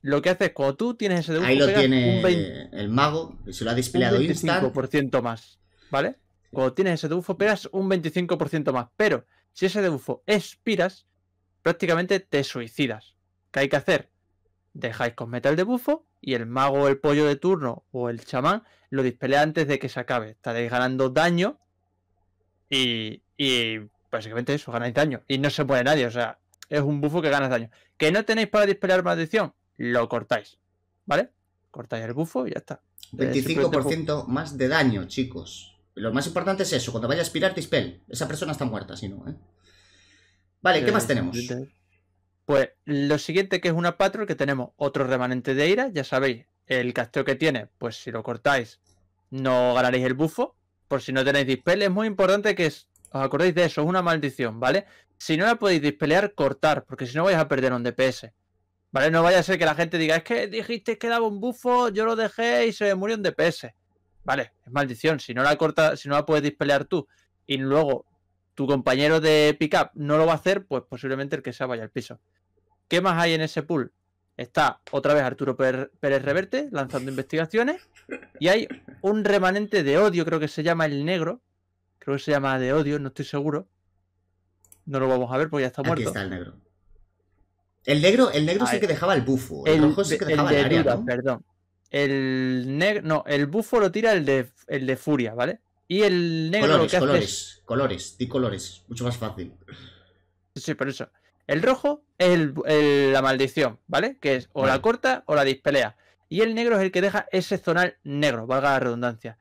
Lo que hace es cuando tú tienes ese debufo... Ahí lo tiene el mago, se lo ha instant. un 25% más, ¿vale? Cuando tienes ese debufo, pegas un 25% más. Pero si ese debufo expiras, prácticamente te suicidas. ¿Qué hay que hacer? Dejáis con metal de bufo y el mago, el pollo de turno o el chamán lo dispelea antes de que se acabe. Estaréis ganando daño y, y básicamente eso, ganáis daño. Y no se muere nadie, o sea, es un bufo que ganas daño. Que no tenéis para disparar maldición, lo cortáis, ¿vale? Cortáis el bufo y ya está. 25% eh, más de daño, chicos. Lo más importante es eso, cuando vaya a aspirar, dispel. Esa persona está muerta, si no, ¿eh? Vale, ¿qué eh, más tenemos? Pues lo siguiente que es una patrol, que tenemos otro remanente de ira, ya sabéis, el casteo que tiene, pues si lo cortáis, no ganaréis el bufo. Por si no tenéis dispel, es muy importante que es os acordáis de eso, es una maldición, ¿vale? Si no la podéis dispelear, cortar, porque si no vais a perder un DPS. ¿Vale? No vaya a ser que la gente diga, es que dijiste que daba un bufo, yo lo dejé y se murió un DPS. Vale, es maldición. Si no la corta, si no la puedes dispelear tú y luego tu compañero de pick-up no lo va a hacer, pues posiblemente el que sea vaya al piso. ¿Qué más hay en ese pool? Está otra vez Arturo Pérez Reverte lanzando investigaciones y hay un remanente de odio, creo que se llama el negro, Creo que se llama de odio, no estoy seguro. No lo vamos a ver porque ya está muerto. Aquí está el negro. El negro, el sí que dejaba el bufo. El, rojo sí que dejaba el, de el duda, perdón. El negro, no, el bufo lo tira el de, el de furia, ¿vale? Y el negro colores, lo que colores, hace es... colores, di colores, mucho más fácil. Sí, por eso. El rojo es la maldición, ¿vale? Que es o la corta o la dispelea. Y el negro es el que deja ese zonal negro, valga la redundancia.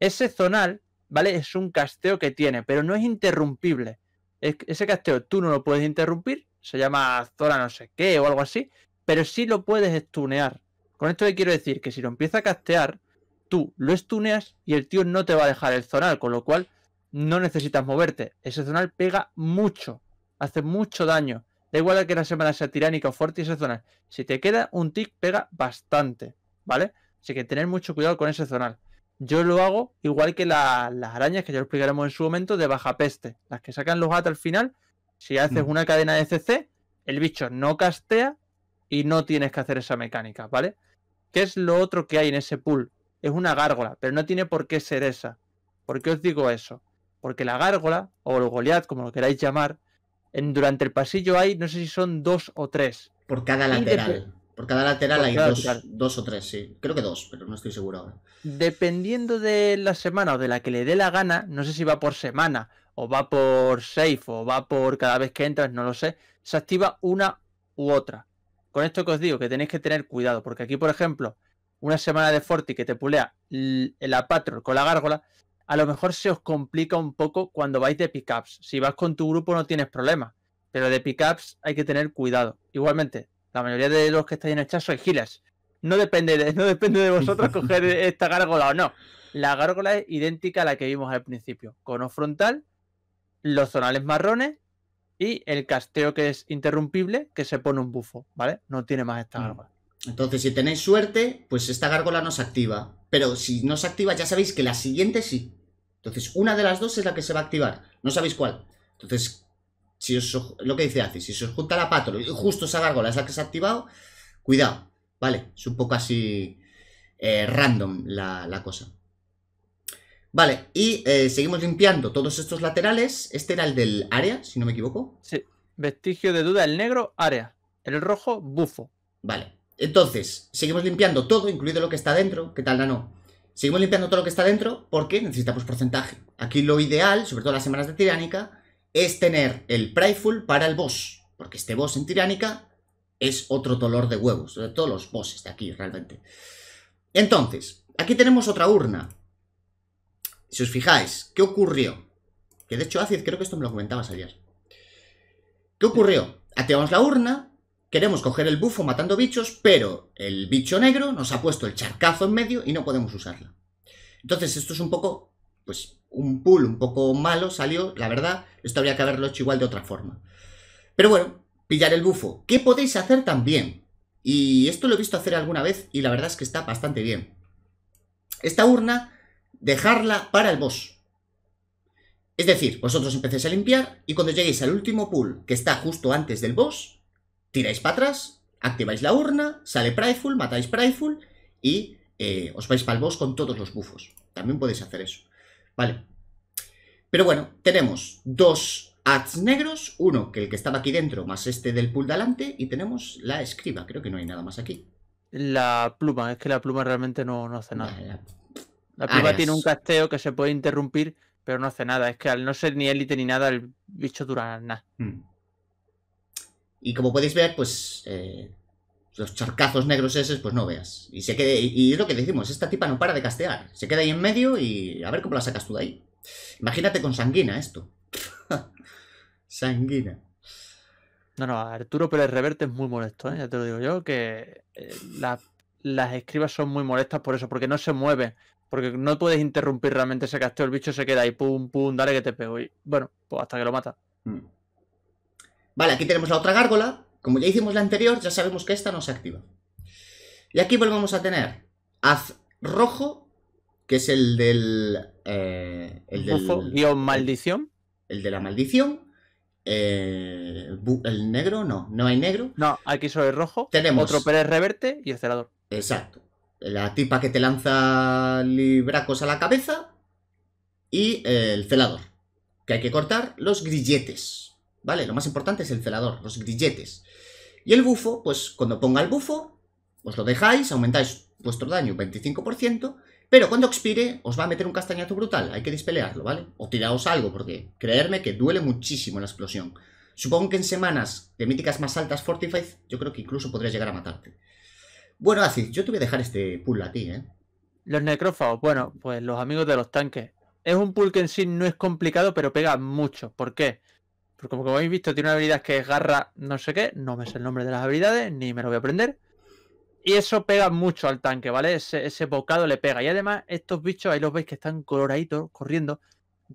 Ese zonal ¿vale? Es un casteo que tiene, pero no es interrumpible. Es, ese casteo tú no lo puedes interrumpir, se llama zona no sé qué o algo así, pero sí lo puedes estunear. Con esto que quiero decir que si lo empieza a castear, tú lo estuneas y el tío no te va a dejar el zonal, con lo cual no necesitas moverte. Ese zonal pega mucho, hace mucho daño. Da igual a que la semana sea tiránica o fuerte y ese zonal. Si te queda un tick pega bastante, ¿vale? Así que tener mucho cuidado con ese zonal yo lo hago igual que las arañas que ya lo explicaremos en su momento de baja peste. Las que sacan los gatos al final, si haces mm. una cadena de CC, el bicho no castea y no tienes que hacer esa mecánica, ¿vale? ¿Qué es lo otro que hay en ese pool? Es una gárgola, pero no tiene por qué ser esa. ¿Por qué os digo eso? Porque la gárgola, o el goliath, como lo queráis llamar, en, durante el pasillo hay, no sé si son dos o tres. Por cada lateral. Por cada lateral hay dos, o tres, sí. Creo que dos, pero no estoy seguro ahora. Dependiendo de la semana o de la que le dé la gana, no sé si va por semana o va por safe o va por cada vez que entras, no lo sé, se activa una u otra. Con esto que os digo, que tenéis que tener cuidado, porque aquí, por ejemplo, una semana de Forti que te pulea la patrol con la gárgola, a lo mejor se os complica un poco cuando vais de pickups. Si vas con tu grupo no tienes problema, pero de pickups hay que tener cuidado. Igualmente, la mayoría de los que estáis en el chat son gilas. No depende de, no depende de vosotros coger esta gárgola o no. La gárgola es idéntica a la que vimos al principio. Cono frontal, los zonales marrones y el casteo que es interrumpible, que se pone un bufo, ¿vale? No tiene más esta mm. gárgola. Entonces, si tenéis suerte, pues esta gárgola no se activa. Pero si no se activa, ya sabéis que la siguiente sí. Entonces, una de las dos es la que se va a activar. No sabéis cuál. Entonces, si lo que dice hace, si se os junta la pato y justo esa gárgola es la que se ha activado, cuidado, ¿vale? Es un poco así eh, random la, cosa. Vale, y eh, seguimos limpiando todos estos laterales. Este era el del área, si no me equivoco. Sí, vestigio de duda, el negro, área. El rojo, bufo. Vale, entonces, seguimos limpiando todo, incluido lo que está dentro. ¿Qué tal, Nano? Seguimos limpiando todo lo que está dentro porque necesitamos porcentaje. Aquí lo ideal, sobre todo las semanas de tiránica, es tener el Prideful para el boss, porque este boss en Tiránica es otro dolor de huevos, de todos los bosses de aquí realmente. Entonces, aquí tenemos otra urna. Si os fijáis, ¿qué ocurrió? Que de hecho, Acid, creo que esto me lo comentabas ayer. ¿Qué ocurrió? Activamos la urna, queremos coger el bufo matando bichos, pero el bicho negro nos ha puesto el charcazo en medio y no podemos usarla. Entonces, esto es un poco pues un pool un poco malo salió, la verdad, esto habría que haberlo hecho igual de otra forma. Pero bueno, pillar el bufo. ¿Qué podéis hacer también? Y esto lo he visto hacer alguna vez y la verdad es que está bastante bien. Esta urna, dejarla para el boss. Es decir, vosotros empecéis a limpiar y cuando lleguéis al último pool, que está justo antes del boss, tiráis para atrás, activáis la urna, sale Prideful, matáis Prideful y eh, os vais para el boss con todos los bufos. También podéis hacer eso. ¿vale? Pero bueno, tenemos dos ads negros, uno que el que estaba aquí dentro, más este del pool de delante, y tenemos la escriba, creo que no hay nada más aquí. La pluma, es que la pluma realmente no, hace nada. La, pluma tiene un casteo que se puede interrumpir, pero no hace nada. Es que al no ser ni élite ni nada, el bicho dura nada. Hmm. Y como podéis ver, pues eh, los charcazos negros esos, pues no veas. Y se quede, y es lo que decimos, esta tipa no para de castear. Se queda ahí en medio y a ver cómo la sacas tú de ahí. Imagínate con sanguina esto. sanguina. No, no, Arturo Pérez Reverte es muy molesto, ¿eh? ya te lo digo yo, que eh, las escribas son muy molestas por eso, porque no se mueve porque no puedes interrumpir realmente ese casteo, el bicho se queda ahí, pum, pum, dale que te pego, y bueno, pues hasta que lo mata. Mm. Vale, aquí tenemos la otra gárgola, como ya hicimos la anterior, ya sabemos que esta no se activa. Y aquí volvemos a tener haz rojo, que es el del... Eh, el del maldición. El, de la maldición. Eh, el negro, no, no hay negro. No, aquí solo es rojo. Tenemos otro Pérez Reverte y el celador. Exacto. La tipa que te lanza libracos a la cabeza y el celador. Que hay que cortar los grilletes. ¿Vale? Lo más importante es el celador, los grilletes. Y el bufo, pues cuando ponga el bufo, os lo dejáis, aumentáis vuestro daño 25%, pero cuando expire os va a meter un castañazo brutal, hay que despelearlo, ¿vale? O tiraos algo, porque creerme que duele muchísimo la explosión. Supongo que en semanas de míticas más altas Fortified, yo creo que incluso podrías llegar a matarte. Bueno, así, yo te voy a dejar este pool a ti, ¿eh? Los necrófagos, bueno, pues los amigos de los tanques. Es un pool que en sí no es complicado, pero pega mucho. ¿Por qué? Porque pues como habéis visto, tiene una habilidad que es garra no sé qué, no me sé el nombre de las habilidades, ni me lo voy a aprender. Y eso pega mucho al tanque, ¿vale? Ese, bocado le pega. Y además, estos bichos, ahí los veis que están coloraditos, corriendo,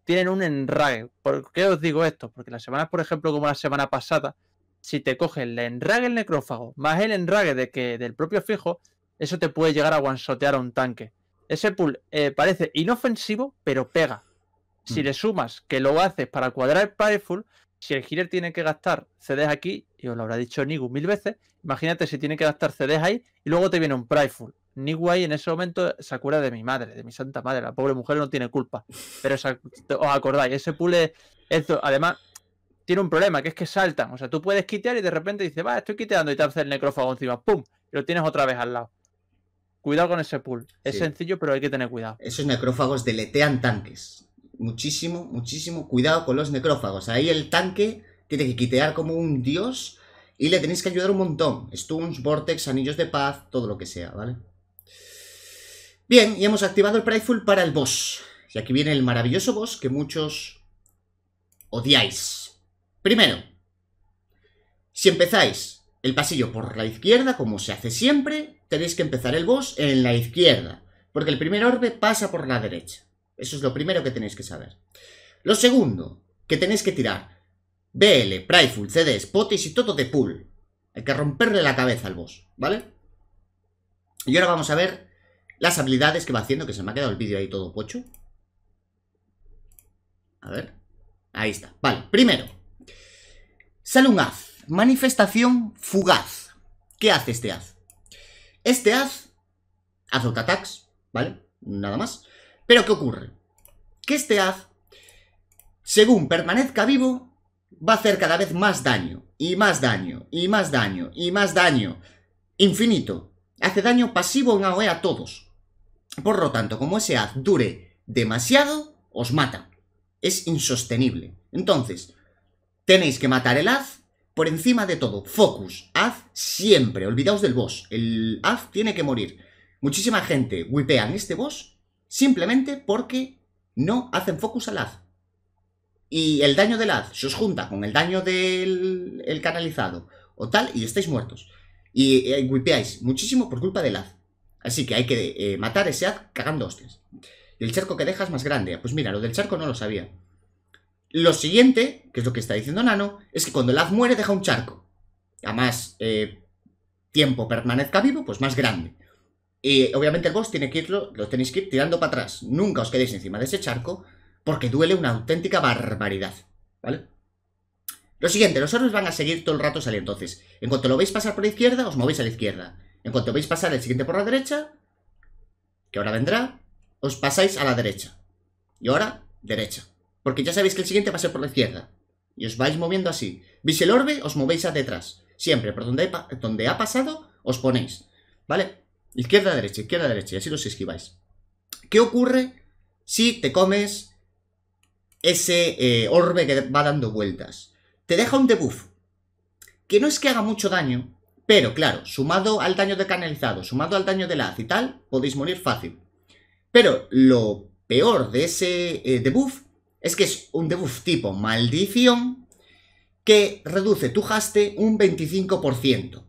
tienen un enrague. ¿Por qué os digo esto? Porque las semanas, por ejemplo, como la semana pasada, si te coges el enrague el necrófago, más el enrague de que, del propio fijo, eso te puede llegar a guansotear a un tanque. Ese pull eh, parece inofensivo, pero pega. Si mm. le sumas que lo haces para cuadrar el powerful, si el healer tiene que gastar CDs aquí, y os lo habrá dicho Nigu mil veces, imagínate si tiene que gastar CDs ahí y luego te viene un Prideful. Nigu ahí en ese momento se acuerda de mi madre, de mi santa madre, la pobre mujer no tiene culpa. Pero os acordáis, ese pool es, además tiene un problema, que es que saltan. O sea, tú puedes quitear y de repente dice, va, estoy quiteando y te hace el necrófago encima, ¡pum! Y lo tienes otra vez al lado. Cuidado con ese pool. Es sencillo, pero hay que tener cuidado. Esos necrófagos deletean tanques. Muchísimo, muchísimo cuidado con los necrófagos. Ahí el tanque tiene que quitear como un dios y le tenéis que ayudar un montón. Stuns, Vortex, Anillos de Paz, todo lo que sea, ¿vale? Bien, y hemos activado el Prideful para el boss. Y aquí viene el maravilloso boss que muchos odiáis. Primero, si empezáis el pasillo por la izquierda, como se hace siempre, tenéis que empezar el boss en la izquierda, porque el primer orbe pasa por la derecha. Eso es lo primero que tenéis que saber. Lo segundo, que tenéis que tirar BL, Prideful, CD, Potis y todo de pool. Hay que romperle la cabeza al boss, ¿vale? Y ahora vamos a ver las habilidades que va haciendo, que se me ha quedado el vídeo ahí todo pocho. A ver. Ahí está. Vale, primero. Sale un haz. Manifestación fugaz. ¿Qué hace este haz? Este haz Haz attacks ¿vale? Nada más. Pero ¿qué ocurre? Que este haz, según permanezca vivo, va a hacer cada vez más daño, y más daño, y más daño, y más daño. Infinito. Hace daño pasivo en AOE a todos. Por lo tanto, como ese haz dure demasiado, os mata. Es insostenible. Entonces, tenéis que matar el haz por encima de todo. Focus. Haz siempre. Olvidaos del boss. El haz tiene que morir. Muchísima gente en este boss Simplemente porque no hacen focus al haz. Y el daño del haz se os junta con el daño del canalizado o tal y estáis muertos. Y eh, muchísimo por culpa del haz. Así que hay que eh, matar ese haz cagando hostias. Y el charco que dejas más grande. Pues mira, lo del charco no lo sabía. Lo siguiente, que es lo que está diciendo Nano, es que cuando el haz muere deja un charco. A más eh, tiempo permanezca vivo, pues más grande. Y obviamente el tiene que irlo, lo tenéis que ir tirando para atrás. Nunca os quedéis encima de ese charco, porque duele una auténtica barbaridad, ¿vale? Lo siguiente, los orbes van a seguir todo el rato saliendo. Entonces, en cuanto lo veis pasar por la izquierda, os movéis a la izquierda. En cuanto veis pasar el siguiente por la derecha, que ahora vendrá, os pasáis a la derecha. Y ahora, derecha. Porque ya sabéis que el siguiente va a ser por la izquierda. Y os vais moviendo así. ¿Veis el orbe? Os movéis a detrás. Siempre, por donde, donde ha pasado, os ponéis. ¿Vale? Izquierda, derecha, izquierda, derecha. Y así los esquiváis. ¿Qué ocurre si te comes ese eh, orbe que va dando vueltas? Te deja un debuff. Que no es que haga mucho daño, pero claro, sumado al daño de canalizado, sumado al daño de la y tal, podéis morir fácil. Pero lo peor de ese eh, debuff es que es un debuff tipo maldición que reduce tu haste un 25%.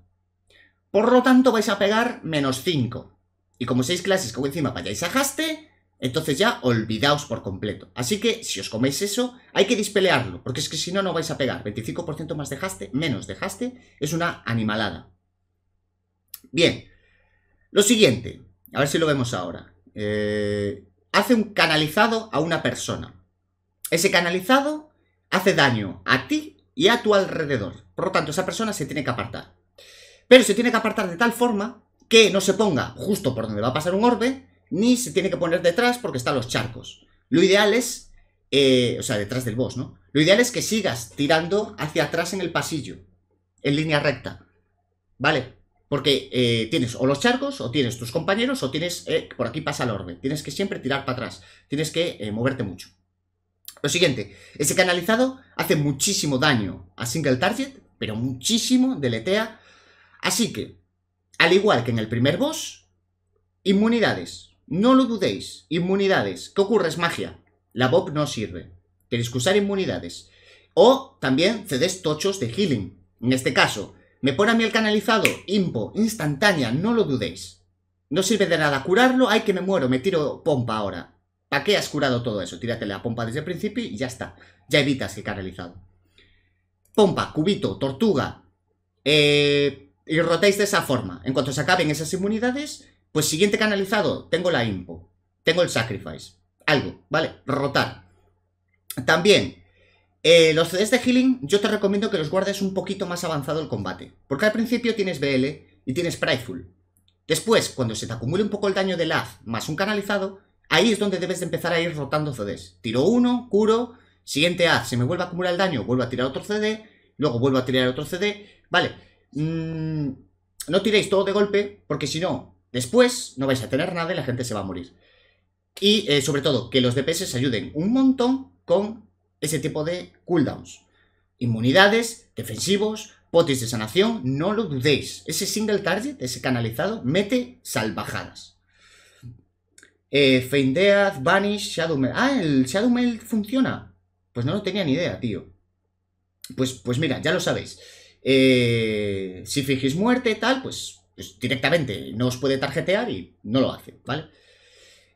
Por lo tanto, vais a pegar menos 5. Y como seis clases como encima vayáis a haste, entonces ya olvidaos por completo. Así que si os coméis eso, hay que dispelearlo, porque es que si no, no vais a pegar. 25% más dejaste menos dejaste es una animalada. Bien, lo siguiente, a ver si lo vemos ahora. Eh, hace un canalizado a una persona. Ese canalizado hace daño a ti y a tu alrededor. Por lo tanto, esa persona se tiene que apartar. Pero se tiene que apartar de tal forma que no se ponga justo por donde va a pasar un orbe, ni se tiene que poner detrás porque están los charcos. Lo ideal es, eh, o sea, detrás del boss, ¿no? Lo ideal es que sigas tirando hacia atrás en el pasillo, en línea recta, ¿vale? Porque eh, tienes o los charcos, o tienes tus compañeros, o tienes, eh, por aquí pasa el orbe. Tienes que siempre tirar para atrás, tienes que moverte mucho. Lo siguiente, ese canalizado hace muchísimo daño a single target, pero muchísimo, deletea Así que, al igual que en el primer boss, inmunidades. No lo dudéis, inmunidades. ¿Qué ocurre? Es magia. La Bob no sirve. Queréis que usar inmunidades. O también cedes tochos de healing. En este caso, me pone a mí el canalizado, impo, instantánea, no lo dudéis. No sirve de nada curarlo, ay que me muero, me tiro pompa ahora. ¿Para qué has curado todo eso? Tírate la pompa desde el principio y ya está. Ya evitas el canalizado. Pompa, cubito, tortuga. Eh, y rotéis de esa forma. En cuanto se acaben esas inmunidades, pues siguiente canalizado, tengo la impo, tengo el sacrifice, algo, ¿vale? Rotar. También, eh, los CDs de healing, yo te recomiendo que los guardes un poquito más avanzado el combate, porque al principio tienes BL y tienes Prideful. Después, cuando se te acumule un poco el daño del haz más un canalizado, ahí es donde debes de empezar a ir rotando CDs. Tiro uno, curo, siguiente haz, se me vuelve a acumular el daño, vuelvo a tirar otro CD, luego vuelvo a tirar otro CD, ¿vale? Mm, no tiréis todo de golpe, porque si no, después no vais a tener nada y la gente se va a morir. Y eh, sobre todo, que los DPS ayuden un montón con ese tipo de cooldowns. Inmunidades, defensivos, potes de sanación, no lo dudéis. Ese single target, ese canalizado, mete salvajadas. Eh, Vanish, Shadowmail. Ah, el Shadowmail funciona. Pues no lo tenía ni idea, tío. Pues, pues mira, ya lo sabéis. Eh, si fingís muerte tal, pues, pues, directamente no os puede tarjetear y no lo hace, ¿vale?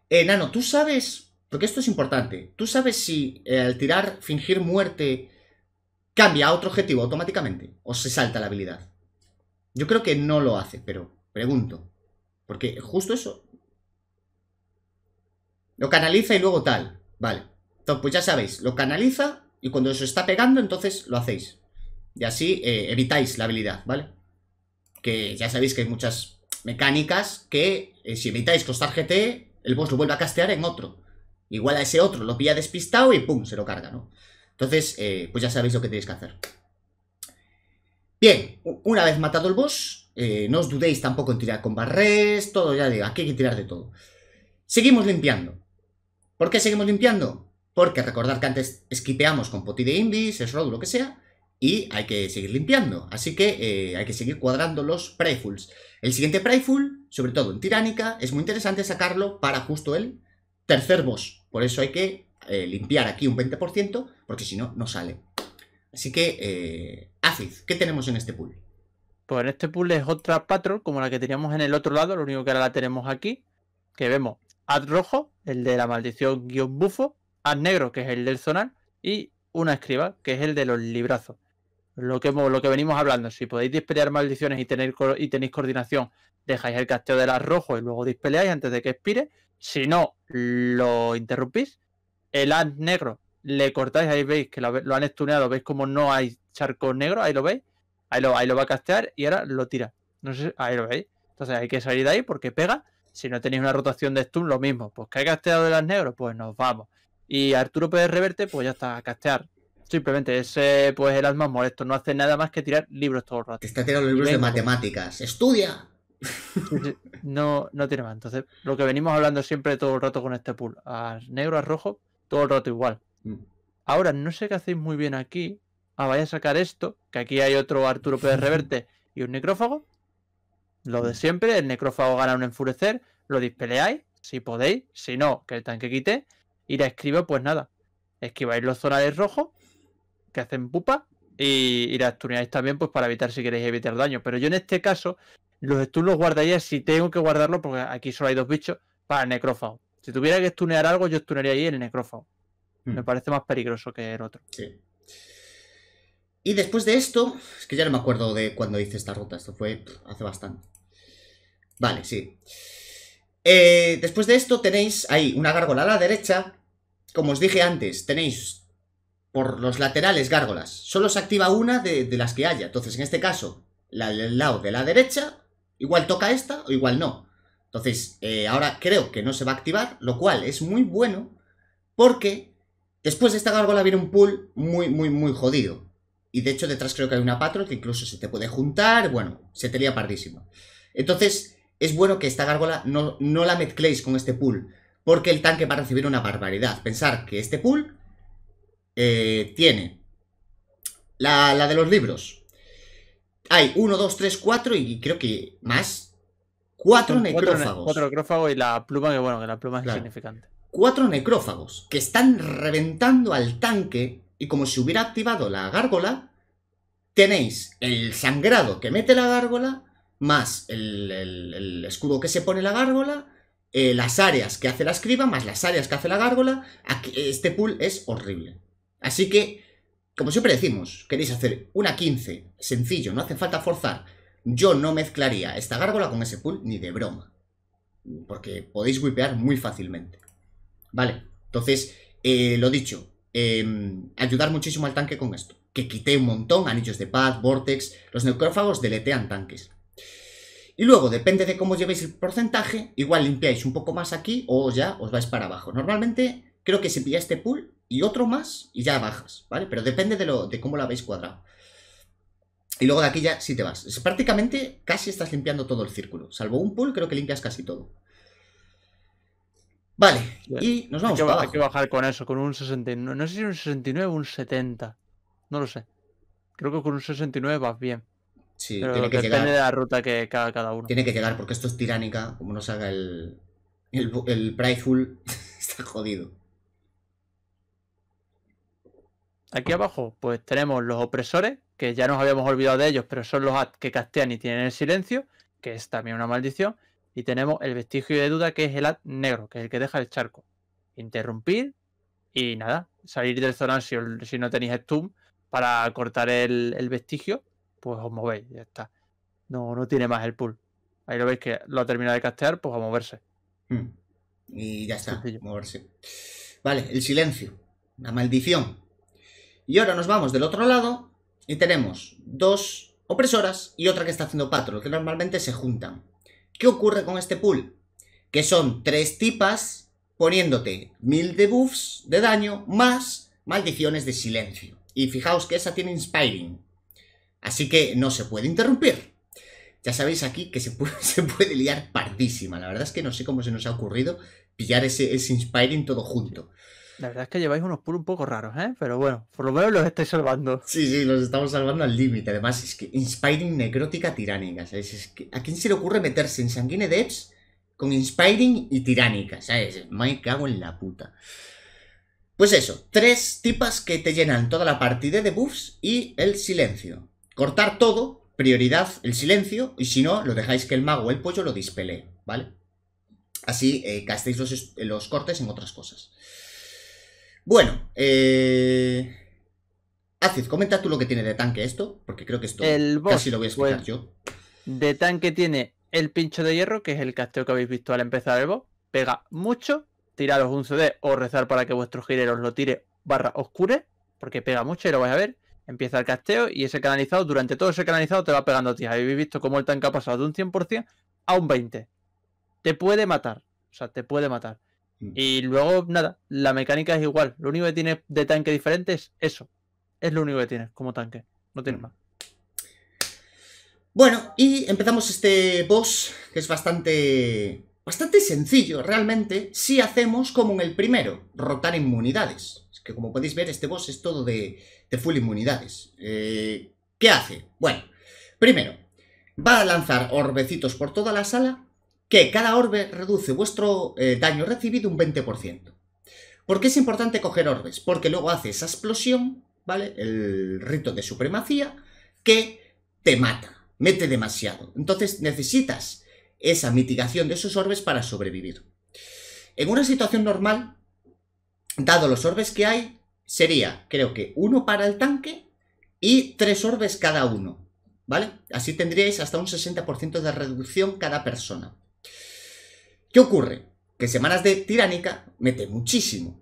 Eh, Nano, tú sabes, porque esto es importante, tú sabes si eh, al tirar fingir muerte cambia a otro objetivo automáticamente o se salta la habilidad. Yo creo que no lo hace, pero pregunto. Porque justo eso. Lo canaliza y luego tal. Vale. Entonces, pues ya sabéis, lo canaliza y cuando os está pegando, entonces lo hacéis. Y así eh, evitáis la habilidad, ¿vale? Que ya sabéis que hay muchas mecánicas que eh, si evitáis costar GT, el boss lo vuelve a castear en otro. Igual a ese otro lo pilla despistado y ¡pum! se lo carga, ¿no? Entonces, eh, pues ya sabéis lo que tenéis que hacer. Bien, una vez matado el boss, no os dudéis tampoco en tirar con barres, todo, ya digo, aquí hay que tirar de todo. Seguimos limpiando. ¿Por qué seguimos limpiando? Porque recordar que antes esquipeamos con poti de indies, es lo que sea, y hay que seguir limpiando. Así que eh, hay que seguir cuadrando los Prayfuls. El siguiente Prayful, sobre todo en Tiránica, es muy interesante sacarlo para justo el tercer boss. Por eso hay que eh, limpiar aquí un 20%, porque si no, no sale. Así que, eh, Aziz, ¿qué tenemos en este pool? Pues en este pool es otra patrol, como la que teníamos en el otro lado, lo único que ahora la tenemos aquí, que vemos Ad rojo, el de la maldición guión bufo, Ad negro, que es el del zonal, y una escriba, que es el de los librazos lo que, venimos hablando, si podéis dispelear maldiciones y, tener, y tenéis coordinación, dejáis el casteo de las rojo y luego dispeleáis antes de que expire. Si no, lo interrumpís. El as negro le cortáis, ahí veis que lo han estuneado, veis como no hay charco negro, ahí lo veis. Ahí lo, lo va a castear y ahora lo tira. No sé, ahí lo veis. Entonces hay que salir de ahí porque pega. Si no tenéis una rotación de stun, lo mismo. Pues que hay casteado de las negros, pues nos vamos. Y Arturo puede Reverte, pues ya está, a castear. Simplemente ese pues el más molesto, no hace nada más que tirar libros todo el rato. está tirando libros de matemáticas. ¡Estudia! no, no tiene más. Entonces, lo que venimos hablando siempre todo el rato con este pool, a negro, a rojo, todo el rato igual. Mm. Ahora, no sé qué hacéis muy bien aquí. Ah, vais a sacar esto, que aquí hay otro Arturo Pérez Reverte y un necrófago. Lo de mm. siempre, el necrófago gana un enfurecer, lo dispeleáis, si podéis, si no, que el tanque quite, y la escriba, pues nada. Esquiváis los zonales rojos que hacen pupa y, las tuneáis también pues para evitar si queréis evitar daño. Pero yo en este caso los stuns los guardaría si tengo que guardarlo porque aquí solo hay dos bichos para el necrófago. Si tuviera que stunear algo yo stunearía ahí el necrófago. Me hmm. parece más peligroso que el otro. Sí. Y después de esto, es que ya no me acuerdo de cuando hice esta ruta, esto fue hace bastante. Vale, sí. Eh, después de esto tenéis ahí una gárgola a la derecha. Como os dije antes, tenéis por los laterales gárgolas. Solo se activa una de, las que haya. Entonces, en este caso, la del lado de la derecha, igual toca esta o igual no. Entonces, eh, ahora creo que no se va a activar, lo cual es muy bueno porque después de esta gárgola viene un pool muy, muy, muy jodido. Y de hecho detrás creo que hay una patrol que incluso se te puede juntar, bueno, se te lía pardísimo. Entonces, es bueno que esta gárgola no, no la mezcléis con este pool, porque el tanque va a recibir una barbaridad. Pensar que este pool eh, tiene la, de los libros. Hay 1, 2, 3, 4 y creo que más. 4 necrófagos. 4 necrófagos y la pluma, que bueno, que la pluma es insignificante. 4 necrófagos que están reventando al tanque y como si hubiera activado la gárgola, tenéis el sangrado que mete la gárgola, más el, escudo que se pone la gárgola, eh, las áreas que hace la escriba, más las áreas que hace la gárgola. este pool es horrible. Así que, como siempre decimos, queréis hacer una 15, sencillo, no hace falta forzar. Yo no mezclaría esta gárgola con ese pool ni de broma. Porque podéis wipear muy fácilmente. Vale, entonces, eh, lo dicho, em, ayudar muchísimo al tanque con esto. Que quite un montón, anillos de paz, vortex, los necrófagos deletean tanques. Y luego, depende de cómo llevéis el porcentaje, igual limpiáis un poco más aquí o ya os vais para abajo. Normalmente creo que se pilla este pool y otro más y ya bajas, ¿vale? Pero depende de, lo, de cómo la habéis cuadrado. Y luego de aquí ya sí te vas. Es, prácticamente casi estás limpiando todo el círculo. Salvo un pool, creo que limpias casi todo. Vale, y nos vamos hay que, hay que bajar con eso, con un 69. No sé si un 69 o un 70. No lo sé. Creo que con un 69 vas bien. Sí, tiene que depende llegar. de la ruta que cada, cada uno. Tiene que llegar, porque esto es tiránica. Como no salga el, el, el Prideful, está jodido. Aquí abajo, pues tenemos los opresores, que ya nos habíamos olvidado de ellos, pero son los ads que castean y tienen el silencio, que es también una maldición. Y tenemos el vestigio de duda, que es el ad negro, que es el que deja el charco. Interrumpir y nada, salir del zonal si, no tenéis stun para cortar el, vestigio, pues os movéis, ya está. No, no tiene más el pool. Ahí lo veis que lo ha terminado de castear, pues a moverse. Mm. Y ya está, moverse. Vale, el silencio, la maldición. Y ahora nos vamos del otro lado y tenemos dos opresoras y otra que está haciendo patrol, que normalmente se juntan. ¿Qué ocurre con este pool? Que son tres tipas poniéndote mil debuffs de daño más maldiciones de silencio. Y fijaos que esa tiene Inspiring. Así que no se puede interrumpir. Ya sabéis aquí que se puede, se liar pardísima. La verdad es que no sé cómo se nos ha ocurrido pillar ese Inspiring todo junto. La verdad es que lleváis unos pulls un poco raros, ¿eh? Pero bueno, por lo menos los estáis salvando. Sí, sí, los estamos salvando al límite. Además, es que Inspiring Necrótica Tiránica, ¿sabes? ¿A quién se le ocurre meterse en Sanguine Depths con Inspiring y Tiránica, ¿sabes? Me cago en la puta. Pues eso, tres tipas que te llenan toda la partida de buffs y el silencio. Cortar todo, prioridad el silencio, y si no, lo dejáis que el mago o el pollo lo dispele ¿vale? Así castéis eh, los, los cortes en otras cosas. Bueno, eh... Aziz, comenta tú lo que tiene de tanque esto, porque creo que esto el boss, casi lo voy a escuchar pues, yo. De tanque tiene el pincho de hierro, que es el casteo que habéis visto al empezar el boss. Pega mucho, tiraros un CD o rezar para que vuestro girero os lo tire barra oscure, porque pega mucho y lo vais a ver. Empieza el casteo y ese canalizado, durante todo ese canalizado te va pegando a ti. Habéis visto cómo el tanque ha pasado de un 100% a un 20%. Te puede matar, o sea, te puede matar. Mm. Y luego, nada, la mecánica es igual. Lo único que tiene de tanque diferente es eso. Es lo único que tiene como tanque. No tiene mm. más. Bueno, y empezamos este boss, que es bastante. bastante sencillo, realmente, si hacemos como en el primero, rotar inmunidades. Es que como podéis ver, este boss es todo de, de full inmunidades. Eh, ¿Qué hace? Bueno, primero, va a lanzar orbecitos por toda la sala que cada orbe reduce vuestro eh, daño recibido un 20%. ¿Por qué es importante coger orbes? Porque luego hace esa explosión, ¿vale? El rito de supremacía, que te mata, mete demasiado. Entonces necesitas esa mitigación de esos orbes para sobrevivir. En una situación normal, dado los orbes que hay, sería, creo que, uno para el tanque y tres orbes cada uno, ¿vale? Así tendríais hasta un 60% de reducción cada persona. ¿Qué ocurre? Que Semanas de Tiránica mete muchísimo.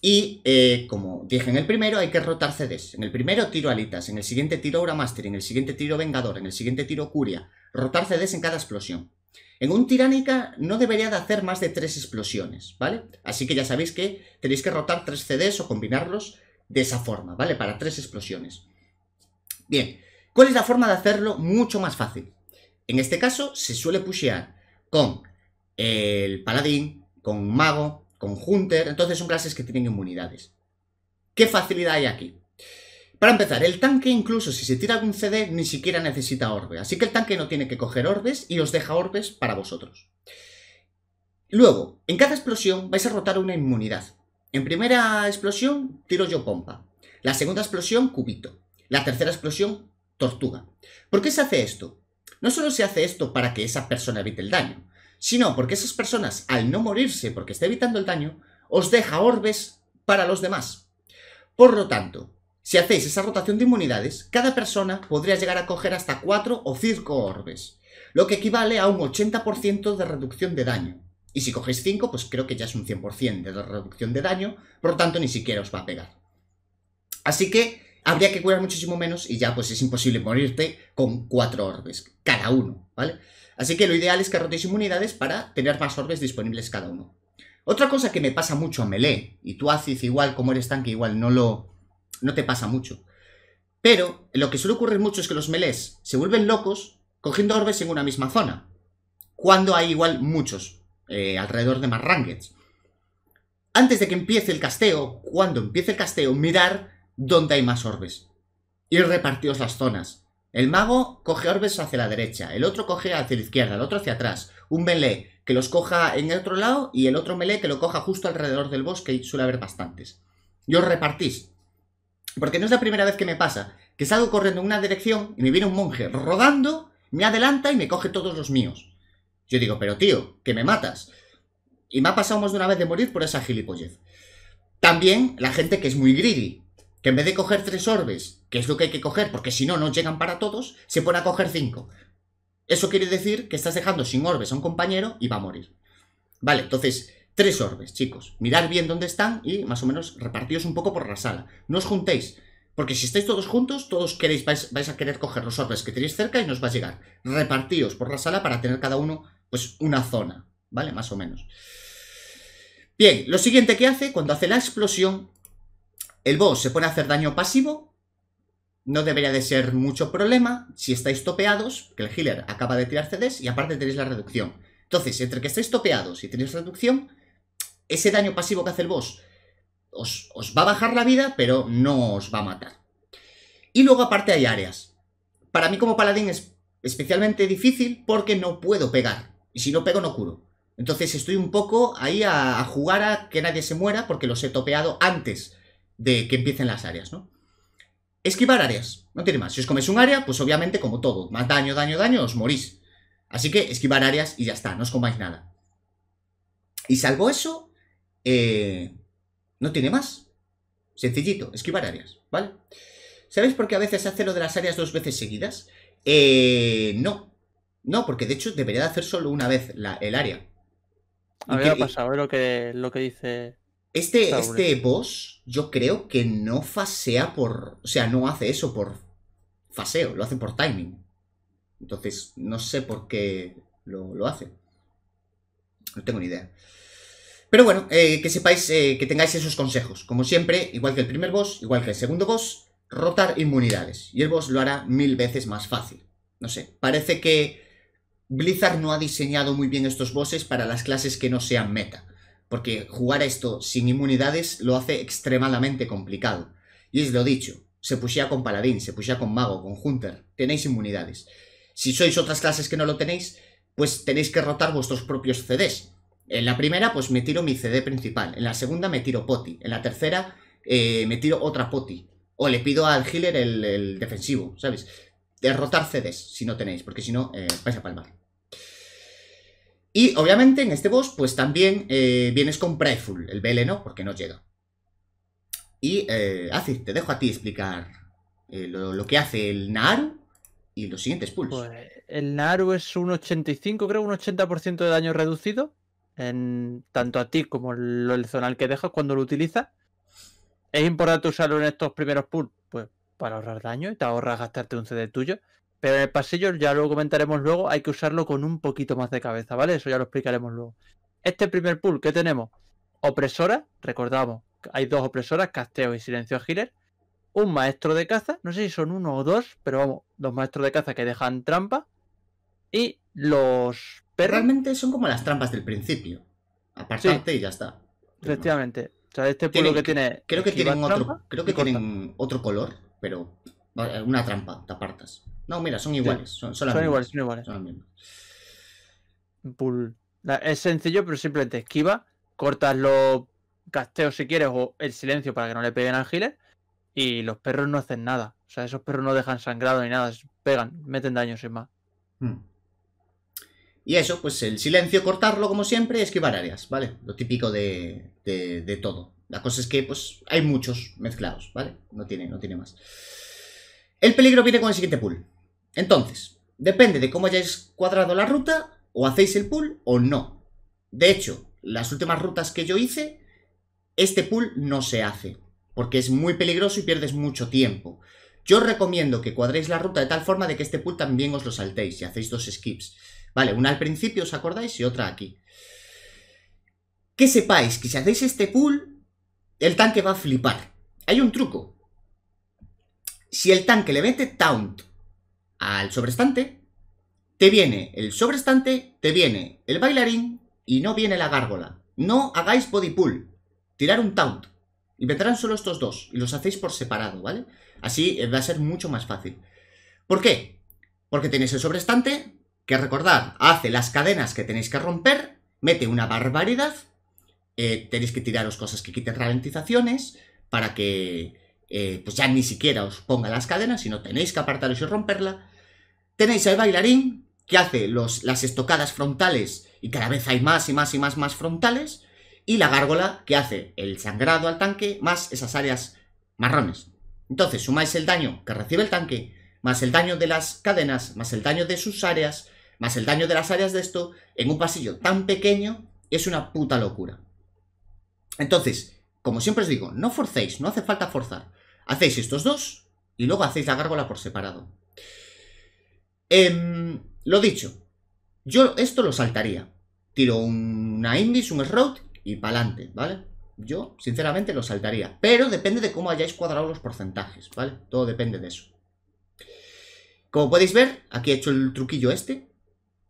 Y eh, como dije en el primero, hay que rotar CDs. En el primero tiro alitas, en el siguiente tiro Aura Master, en el siguiente tiro Vengador, en el siguiente tiro Curia. Rotar CDs en cada explosión. En un Tiránica no debería de hacer más de tres explosiones, ¿vale? Así que ya sabéis que tenéis que rotar tres CDs o combinarlos de esa forma, ¿vale? Para tres explosiones. Bien, ¿cuál es la forma de hacerlo mucho más fácil? En este caso se suele pushear con el paladín, con mago, con hunter. Entonces son clases que tienen inmunidades. ¿Qué facilidad hay aquí? Para empezar, el tanque incluso si se tira algún CD ni siquiera necesita orbe. Así que el tanque no tiene que coger orbes y os deja orbes para vosotros. Luego, en cada explosión vais a rotar una inmunidad. En primera explosión tiro yo pompa. La segunda explosión, cubito. La tercera explosión, tortuga. ¿Por qué se hace esto? No solo se hace esto para que esa persona evite el daño, sino porque esas personas, al no morirse porque está evitando el daño, os deja orbes para los demás. Por lo tanto, si hacéis esa rotación de inmunidades, cada persona podría llegar a coger hasta 4 o 5 orbes, lo que equivale a un 80% de reducción de daño. Y si cogéis 5, pues creo que ya es un 100% de reducción de daño, por lo tanto ni siquiera os va a pegar. Así que habría que curar muchísimo menos y ya pues es imposible morirte con 4 orbes, cada uno, ¿vale? Así que lo ideal es que rotéis inmunidades para tener más orbes disponibles cada uno. Otra cosa que me pasa mucho a Melee, y tú haces igual como eres tanque igual no lo... no te pasa mucho. Pero lo que suele ocurrir mucho es que los melees se vuelven locos cogiendo orbes en una misma zona. Cuando hay igual muchos eh, alrededor de más Antes de que empiece el casteo, cuando empiece el casteo, mirar dónde hay más orbes. Y repartidos las zonas. El mago coge orbes hacia la derecha, el otro coge hacia la izquierda, el otro hacia atrás. Un melee que los coja en el otro lado y el otro melee que lo coja justo alrededor del bosque y suele haber bastantes. Yo repartís. Porque no es la primera vez que me pasa, que salgo corriendo en una dirección y me viene un monje rodando, me adelanta y me coge todos los míos. Yo digo, pero tío, que me matas. Y me ha pasado más de una vez de morir por esa gilipollez. También la gente que es muy greedy, que en vez de coger tres orbes que es lo que hay que coger, porque si no, no llegan para todos, se pone a coger cinco. Eso quiere decir que estás dejando sin orbes a un compañero y va a morir. Vale, entonces, tres orbes, chicos. Mirad bien dónde están y más o menos repartíos un poco por la sala. No os juntéis, porque si estáis todos juntos, todos queréis, vais, a querer coger los orbes que tenéis cerca y nos va a llegar. Repartíos por la sala para tener cada uno, pues, una zona, ¿vale? Más o menos. Bien, lo siguiente que hace, cuando hace la explosión, el boss se pone a hacer daño pasivo no debería de ser mucho problema si estáis topeados, que el healer acaba de tirar CDs y aparte tenéis la reducción. Entonces, entre que estáis topeados y tenéis reducción, ese daño pasivo que hace el boss os, va a bajar la vida, pero no os va a matar. Y luego aparte hay áreas. Para mí como paladín es especialmente difícil porque no puedo pegar. Y si no pego, no curo. Entonces estoy un poco ahí a, a, jugar a que nadie se muera porque los he topeado antes de que empiecen las áreas, ¿no? Esquivar áreas, no tiene más. Si os coméis un área, pues obviamente como todo, más daño, daño, daño, os morís. Así que esquivar áreas y ya está, no os comáis nada. Y salvo eso, eh, no tiene más. Sencillito, esquivar áreas, ¿vale? ¿Sabéis por qué a veces hace lo de las áreas dos veces seguidas? Eh, no. No, porque de hecho debería de hacer solo una vez el área. A ver ha pasado lo que, lo que dice este, este boss, yo creo que no fasea por. O sea, no hace eso por faseo, lo hace por timing. Entonces, no sé por qué lo, hace. No tengo ni idea. Pero bueno, eh, que sepáis eh, que tengáis esos consejos. Como siempre, igual que el primer boss, igual que el segundo boss, rotar inmunidades. Y el boss lo hará mil veces más fácil. No sé, parece que Blizzard no ha diseñado muy bien estos bosses para las clases que no sean meta porque jugar esto sin inmunidades lo hace extremadamente complicado. Y os lo dicho, se pusía con paladín, se pusía con mago, con hunter, tenéis inmunidades. Si sois otras clases que no lo tenéis, pues tenéis que rotar vuestros propios CDs. En la primera, pues me tiro mi CD principal, en la segunda me tiro poti, en la tercera eh, me tiro otra poti, o le pido al healer el, defensivo, ¿sabes? Derrotar CDs, si no tenéis, porque si no, eh, vais a palmar. Y obviamente en este boss, pues también eh, vienes con Prideful, el BL no, porque no llega. Y, eh, te dejo a ti explicar eh, lo, que hace el Naru y los siguientes pulls. Pues el Naru es un 85, creo, un 80% de daño reducido, en, tanto a ti como el, el zonal que dejas cuando lo utilizas. Es importante usarlo en estos primeros pulls, pues para ahorrar daño y te ahorras gastarte un CD tuyo. Pero en el pasillo, ya lo comentaremos luego, hay que usarlo con un poquito más de cabeza, ¿vale? Eso ya lo explicaremos luego. Este primer pool, ¿qué tenemos? Opresora, recordamos, hay dos opresoras, casteo y silencio healer. Un maestro de caza, no sé si son uno o dos, pero vamos, dos maestros de caza que dejan trampa. Y los perros. Realmente son como las trampas del principio. Apartarte y ya está. Efectivamente. O sea, este pueblo que tiene. Creo que creo que tienen otro color, pero una trampa, te apartas. No, mira, son iguales. Son, iguales, son iguales. Son las mismas. Es sencillo, pero simplemente esquiva, cortas los casteos si quieres o el silencio para que no le peguen al y los perros no hacen nada. O sea, esos perros no dejan sangrado ni nada, pegan, meten daño sin más. Hmm. Y eso, pues el silencio, cortarlo como siempre esquivar áreas, ¿vale? Lo típico de, todo. La cosa es que, pues, hay muchos mezclados, ¿vale? No tiene, no tiene más. El peligro viene con el siguiente pool. Entonces, depende de cómo hayáis cuadrado la ruta, o hacéis el pool o no. De hecho, las últimas rutas que yo hice, este pool no se hace, porque es muy peligroso y pierdes mucho tiempo. Yo os recomiendo que cuadréis la ruta de tal forma de que este pool también os lo saltéis y hacéis dos skips. Vale, una al principio, ¿os acordáis? Y otra aquí. Que sepáis que si hacéis este pool, el tanque va a flipar. Hay un truco. Si el tanque le mete taunt al sobrestante, te viene el sobrestante, te viene el bailarín y no viene la gárgola. No hagáis body pull, tirar un taunt. inventarán solo estos dos y los hacéis por separado, ¿vale? Así eh, va a ser mucho más fácil. ¿Por qué? Porque tenéis el sobrestante, que recordad, hace las cadenas que tenéis que romper, mete una barbaridad, eh, tenéis que tiraros cosas que quiten ralentizaciones para que eh, pues ya ni siquiera os ponga las cadenas, sino tenéis que apartaros y romperla. Tenéis al bailarín que hace las estocadas frontales y cada vez hay más y más y más más frontales. Y la gárgola que hace el sangrado al tanque más esas áreas marrones. Entonces sumáis el daño que recibe el tanque, más el daño de las cadenas, más el daño de sus áreas, más el daño de las áreas de esto, en un pasillo tan pequeño, es una puta locura. Entonces, como siempre os digo, no forcéis, no hace falta forzar. Hacéis estos dos y luego hacéis la gárgola por separado. Em, lo dicho, yo esto lo saltaría. Tiro una invis, un route y pa'lante, ¿vale? Yo, sinceramente, lo saltaría. Pero depende de cómo hayáis cuadrado los porcentajes, ¿vale? Todo depende de eso. Como podéis ver, aquí he hecho el truquillo este.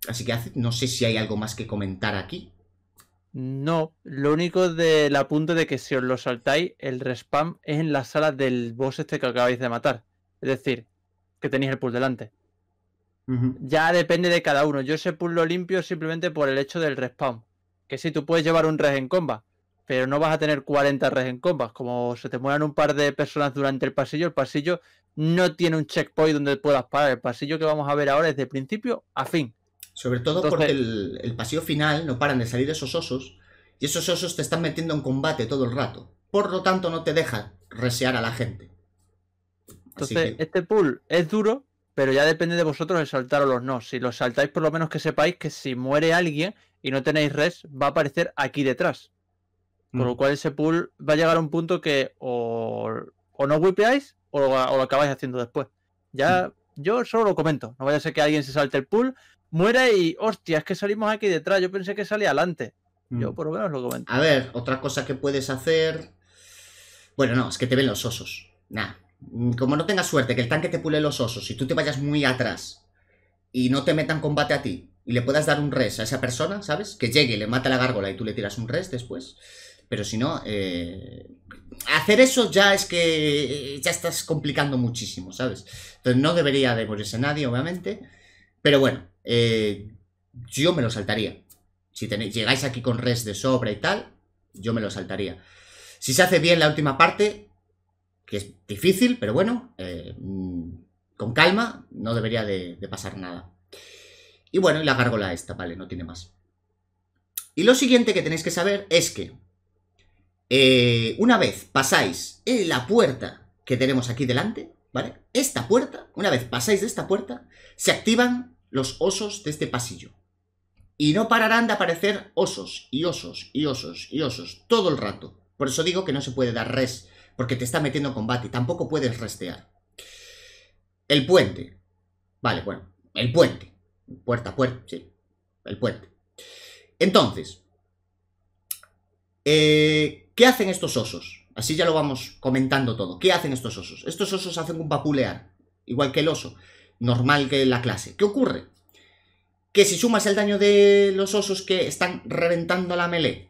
Así que no sé si hay algo más que comentar aquí. No, lo único del apunto de que si os lo saltáis, el respawn es en la sala del boss este que acabáis de matar. Es decir, que tenéis el pool delante. Ya depende de cada uno. Yo ese pull lo limpio simplemente por el hecho del respawn. Que si tú puedes llevar un res en comba, pero no vas a tener 40 res en combas. Como se te mueran un par de personas durante el pasillo, el pasillo no tiene un checkpoint donde puedas parar. El pasillo que vamos a ver ahora es de principio a fin. Sobre todo porque el, paseo final no paran de salir esos osos y esos osos te están metiendo en combate todo el rato. Por lo tanto, no te deja resear a la gente. Entonces, este pool es duro, pero ya depende de vosotros el saltar o los no. Si los saltáis, por lo menos que sepáis que si muere alguien y no tenéis res, va a aparecer aquí detrás. Con lo mm. cual ese pool va a llegar a un punto que o, no whipeáis o, lo acabáis haciendo después. Ya, mm. yo solo lo comento. No vaya a ser que alguien se salte el pool muere y hostia, es que salimos aquí detrás. Yo pensé que salía adelante. Yo mm. por lo menos lo comenté. A ver, otra cosa que puedes hacer. Bueno, no, es que te ven los osos. Nada Como no tengas suerte que el tanque te pule los osos y tú te vayas muy atrás y no te metan combate a ti y le puedas dar un res a esa persona, ¿sabes? Que llegue, y le mata la gárgola y tú le tiras un res después. Pero si no, eh, hacer eso ya es que eh, ya estás complicando muchísimo, ¿sabes? Entonces no debería de morirse nadie, obviamente. Pero bueno, eh, yo me lo saltaría. Si llegáis aquí con res de sobra y tal, yo me lo saltaría. Si se hace bien la última parte, que es difícil, pero bueno, eh, mm, con calma, no debería de, pasar nada. Y bueno, y la gárgola esta, vale, no tiene más. Y lo siguiente que tenéis que saber es que eh, una vez pasáis en la puerta que tenemos aquí delante, ¿vale? Esta puerta, una vez pasáis de esta puerta, se activan los osos de este pasillo. Y no pararán de aparecer osos y osos y osos y osos todo el rato. Por eso digo que no se puede dar res, porque te está metiendo combate, tampoco puedes restear. El puente. Vale, bueno, el puente. Puerta, puerta, sí. El puente. Entonces, eh, ¿qué hacen estos osos? Así ya lo vamos comentando todo. ¿Qué hacen estos osos? Estos osos hacen un papulear igual que el oso normal que la clase. ¿Qué ocurre? Que si sumas el daño de los osos que están reventando la melee,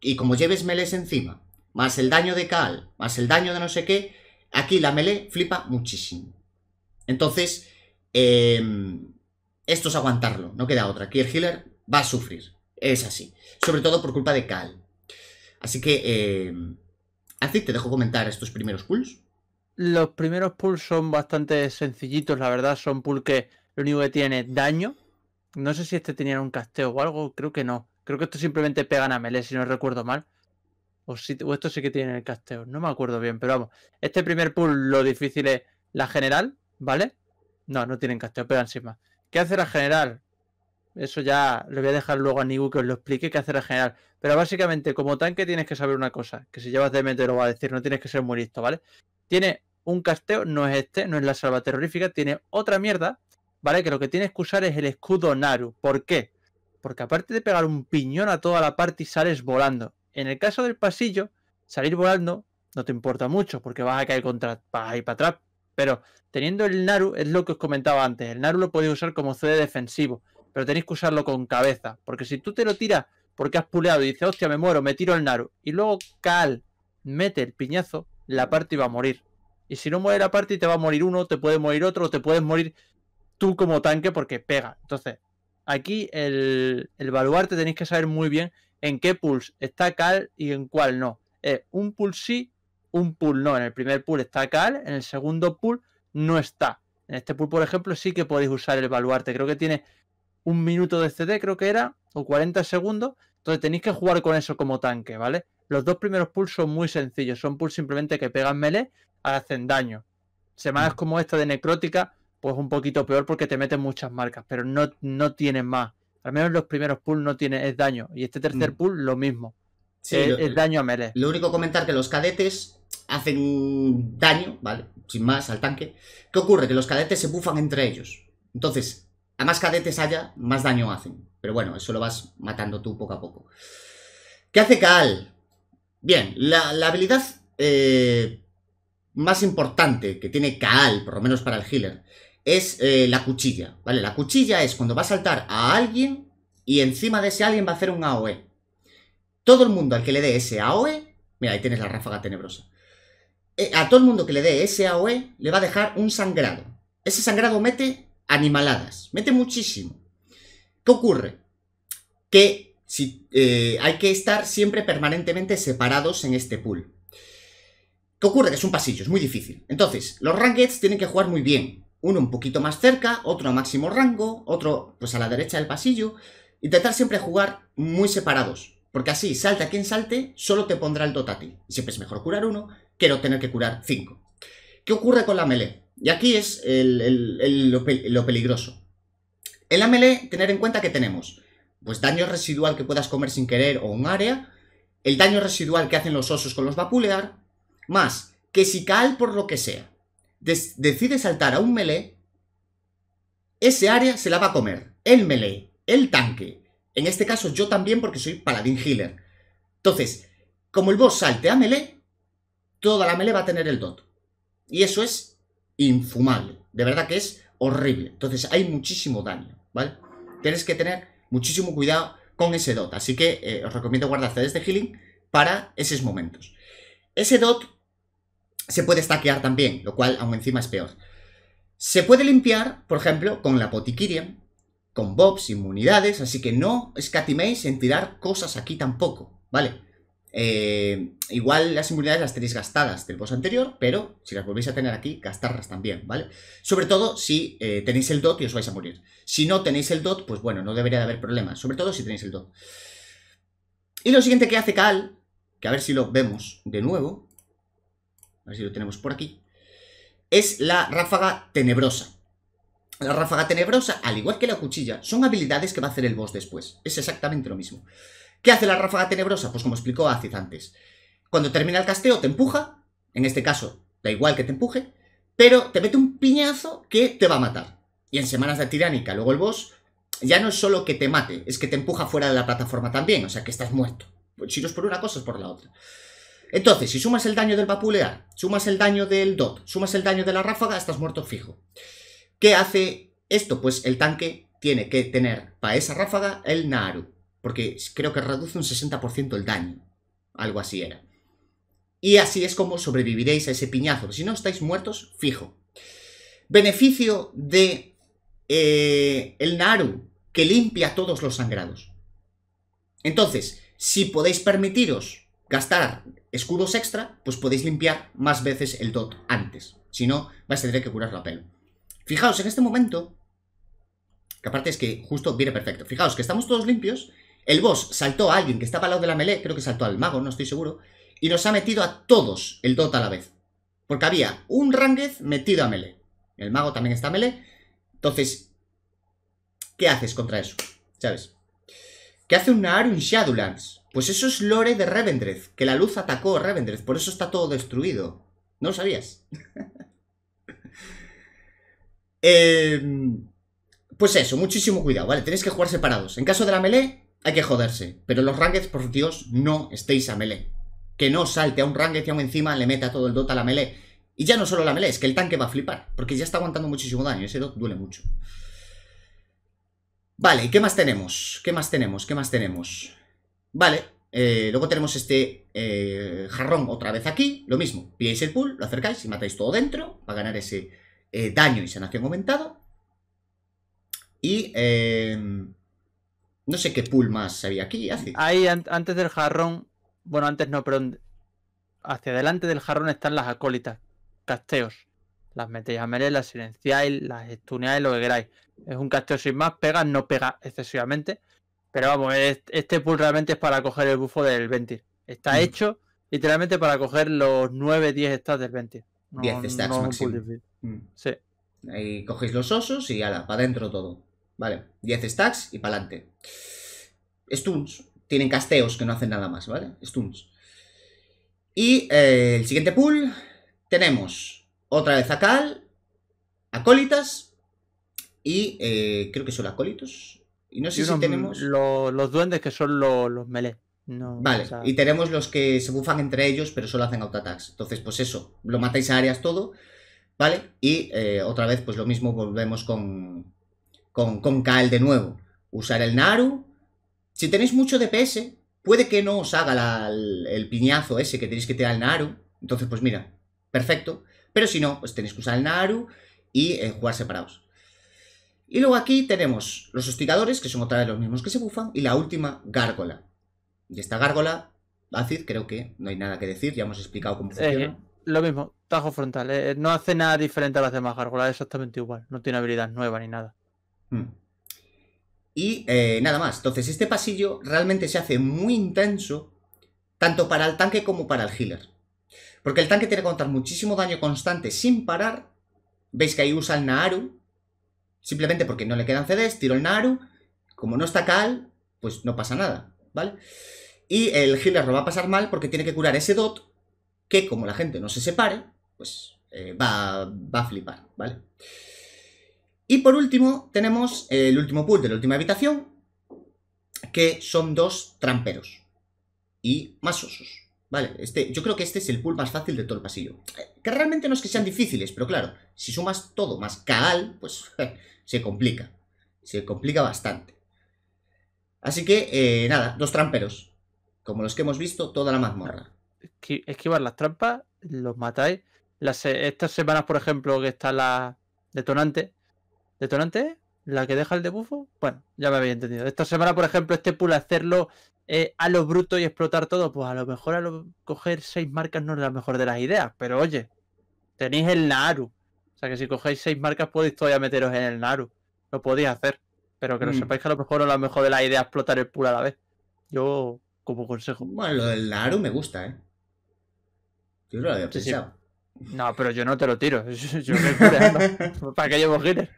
y como lleves melees encima, más el daño de Kaal, más el daño de no sé qué, aquí la melee flipa muchísimo. Entonces, em, esto es aguantarlo, no queda otra. Aquí el healer va a sufrir, es así. Sobre todo por culpa de Kaal. Así que, eh, em, así te dejo comentar estos primeros pulls. Los primeros pulls son bastante sencillitos, la verdad. Son pulls que lo único que tiene es daño. No sé si este tenía un casteo o algo, creo que no. Creo que esto simplemente pegan a melee, si no recuerdo mal. O, si, esto sí que tiene el casteo, no me acuerdo bien, pero vamos. Este primer pull lo difícil es la general, ¿vale? No, no tienen casteo, pegan sin más. ¿Qué hace la general? Eso ya lo voy a dejar luego a Nigu que os lo explique qué hacer la general. Pero básicamente, como tanque, tienes que saber una cosa: que si llevas de te lo va a decir, no tienes que ser muy listo, ¿vale? Tiene un casteo, no es este, no es la salva terrorífica, tiene otra mierda, ¿vale? Que lo que tienes que usar es el escudo Naru. ¿Por qué? Porque aparte de pegar un piñón a toda la parte y sales volando. En el caso del pasillo, salir volando no te importa mucho, porque vas a caer contra, ahí para atrás. Pero teniendo el Naru, es lo que os comentaba antes, el Naru lo podéis usar como CD defensivo, pero tenéis que usarlo con cabeza, porque si tú te lo tiras porque has puleado y dices, hostia, me muero, me tiro el Naru, y luego Cal mete el piñazo, la party va a morir. Y si no muere la party, te va a morir uno, te puede morir otro, te puedes morir tú como tanque porque pega. Entonces, aquí el, el baluarte tenéis que saber muy bien en qué pulls está Cal y en cuál no. es eh, un pull sí, un pull no. En el primer pull está Cal, en el segundo pull no está. En este pool, por ejemplo, sí que podéis usar el baluarte. Creo que tiene un minuto de CD, creo que era, o 40 segundos. Entonces tenéis que jugar con eso como tanque, ¿vale? Los dos primeros pulls son muy sencillos, son pulls simplemente que pegan melee, hacen daño. Semanas mm. como esta de necrótica, pues un poquito peor porque te meten muchas marcas, pero no, no más. Al menos los primeros pulls no tienen es daño. Y este tercer mm. pull, lo mismo. es, daño a melee. Lo único comentar que los cadetes hacen daño, ¿vale? Sin más, al tanque. ¿Qué ocurre? Que los cadetes se bufan entre ellos. Entonces, a más cadetes haya, más daño hacen. Pero bueno, eso lo vas matando tú poco a poco. ¿Qué hace Kaal? Bien, la, habilidad eh, más importante que tiene Kaal, por lo menos para el healer, es eh, la cuchilla, ¿vale? La cuchilla es cuando va a saltar a alguien y encima de ese alguien va a hacer un AOE. Todo el mundo al que le dé ese AOE, mira, ahí tienes la ráfaga tenebrosa. Eh, a todo el mundo que le dé ese AOE le va a dejar un sangrado. Ese sangrado mete animaladas, mete muchísimo. ¿Qué ocurre? Que si, eh, hay que estar siempre permanentemente separados en este pool. ¿Qué ocurre? Que es un pasillo, es muy difícil. Entonces, los rankeds tienen que jugar muy bien. Uno un poquito más cerca, otro a máximo rango, otro pues a la derecha del pasillo. Intentar siempre jugar muy separados. Porque así, salta quien salte, solo te pondrá el y Siempre es mejor curar uno que no tener que curar cinco. ¿Qué ocurre con la melee? Y aquí es el, lo, lo peligroso. En la melee, tener en cuenta que tenemos pues daño residual que puedas comer sin querer o un área, el daño residual que hacen los osos con los vapulear, más que si Kaal, por lo que sea, decide saltar a un melee, ese área se la va a comer, el melee, el tanque. En este caso yo también porque soy paladín healer. Entonces, como el boss salte a melee, toda la melee va a tener el dot. Y eso es infumable. De verdad que es horrible. Entonces hay muchísimo daño, ¿vale? Tienes que tener muchísimo cuidado con ese DOT. Así que eh, os recomiendo guardar CDs de healing para esos momentos. Ese DOT se puede stackear también, lo cual aún encima es peor. Se puede limpiar, por ejemplo, con la Potikirian, con bobs, inmunidades, así que no escatiméis en tirar cosas aquí tampoco, ¿vale? Eh, igual las inmunidades las tenéis gastadas del boss anterior, pero si las volvéis a tener aquí, gastarlas también, ¿vale? Sobre todo si eh, tenéis el DOT y os vais a morir. Si no tenéis el DOT, pues bueno, no debería de haber problemas sobre todo si tenéis el DOT. Y lo siguiente que hace Kaal, que a ver si lo vemos de nuevo, a ver si lo tenemos por aquí, es la ráfaga tenebrosa. La ráfaga tenebrosa, al igual que la cuchilla, son habilidades que va a hacer el boss después. Es exactamente lo mismo. ¿Qué hace la ráfaga tenebrosa? Pues como explicó Aziz antes. Cuando termina el casteo, te empuja. En este caso, da igual que te empuje. Pero te mete un piñazo que te va a matar. Y en Semanas de Tiránica, luego el boss, ya no es solo que te mate, es que te empuja fuera de la plataforma también. O sea que estás muerto. Pues si no es por una cosa, es por la otra. Entonces, si sumas el daño del vapulear, sumas el daño del dot, sumas el daño de la ráfaga, estás muerto fijo. ¿Qué hace esto? Pues el tanque tiene que tener para esa ráfaga el Naru porque creo que reduce un 60% el daño. Algo así era. Y así es como sobreviviréis a ese piñazo. Si no estáis muertos, fijo. Beneficio de eh, el Naru, que limpia todos los sangrados. Entonces, si podéis permitiros gastar escudos extra, pues podéis limpiar más veces el dot antes. Si no, vais a tener que curar la pelo. Fijaos, en este momento, que aparte es que justo viene perfecto. Fijaos que estamos todos limpios el boss saltó a alguien que estaba al lado de la melee, creo que saltó al mago, no estoy seguro, y nos ha metido a todos el Dota a la vez. Porque había un Rangez metido a melee. El mago también está a melee. Entonces, ¿qué haces contra eso? ¿Sabes? ¿Qué hace un en Shadowlands? Pues eso es lore de Revendreth, que la luz atacó a Revendreth, por eso está todo destruido. ¿No lo sabías? Em, pues eso, muchísimo cuidado, ¿vale? Tenéis que jugar separados. En caso de la melee, hay que joderse. Pero los rangues por Dios, no estéis a melee. Que no salte a un ranger y aún encima le meta todo el dota a la melee. Y ya no solo la melee, es que el tanque va a flipar. Porque ya está aguantando muchísimo daño. Ese dot duele mucho. Vale, ¿y qué más tenemos? ¿Qué más tenemos? ¿Qué más tenemos? Vale, eh, luego tenemos este eh, jarrón otra vez aquí. Lo mismo, pilláis el pool, lo acercáis y matáis todo dentro para ganar ese eh, daño y sanación aumentado. Y no sé qué pool más había aquí. Ahí, antes del jarrón. Bueno, antes no, pero hacia adelante del jarrón están las acólitas, casteos. Las metéis a mele las silenciáis, las estuneáis, lo que queráis. Es un casteo sin más, pega, no pega excesivamente. Pero vamos, este pool realmente es para coger el bufo del Ventir. Está hecho literalmente para coger los 9, 10 stats del Ventir. 10 stats máximo. Mm. Sí. Ahí cogéis los osos y ala, para adentro todo. ¿vale? 10 stacks y para adelante Stuns. Tienen casteos que no hacen nada más, ¿vale? Stuns. Y eh, el siguiente pool tenemos otra vez a acólitas y eh, creo que son acólitos. Y no sé si mm, tenemos... los duendes que son los melee. vale, y tenemos los que se bufan entre ellos, pero solo hacen auto-attacks. Entonces, pues eso, lo matáis a áreas todo, ¿vale? Y eh, otra vez, pues lo mismo volvemos con, con, con Kael de nuevo. Usar el Naru. Si tenéis mucho DPS, puede que no os haga el, piñazo ese que tenéis que tirar el Naru. Entonces, pues mira, perfecto. Pero si no, pues tenéis que usar el Naru y eh, jugar separados. Y luego aquí tenemos los hostigadores, que son otra vez los mismos que se bufan, y la última, gárgola. Y esta gárgola, Acid, creo que no hay nada que decir, ya hemos explicado cómo eh, funciona. lo mismo, tajo frontal. Eh, no hace nada diferente a las demás gárgolas, exactamente igual. No tiene habilidad nueva ni nada. Hmm. Y eh, nada más. Entonces, este pasillo realmente se hace muy intenso, tanto para el tanque como para el healer. Porque el tanque tiene que contar muchísimo daño constante sin parar. Veis que ahí usa el Naharu. Simplemente porque no le quedan CDs, tiro el Naaru Como no está Cal, pues no pasa nada, ¿vale? Y el healer lo va a pasar mal porque tiene que curar ese dot, que como la gente no se separe, pues eh, va, va a flipar, ¿vale? Y por último, tenemos el último pool de la última habitación, que son dos tramperos y más osos. Vale, este, yo creo que este es el pool más fácil de todo el pasillo. Eh, que realmente no es que sean difíciles, pero claro, si sumas todo más Kaal, pues se complica. Se complica bastante. Así que, eh, nada, dos tramperos. Como los que hemos visto, toda la mazmorra. Esquivar las trampas, los matáis. Las, estas semanas, por ejemplo, que está la detonante, ¿Detonante? ¿La que deja el debufo? Bueno, ya me habéis entendido. Esta semana, por ejemplo, este pool hacerlo eh, a lo bruto y explotar todo, pues a lo mejor a coger seis marcas no es la mejor de las ideas, pero oye, tenéis el Naru. O sea que si cogéis seis marcas podéis todavía meteros en el Naru. Lo podéis hacer. Pero que lo mm. sepáis que a lo mejor no es la mejor de las ideas explotar el pool a la vez. Yo, como consejo. Bueno, lo del Naru me gusta, ¿eh? Yo no lo había No, pero yo no te lo tiro. Yo, me ¿Para que llevo hitters?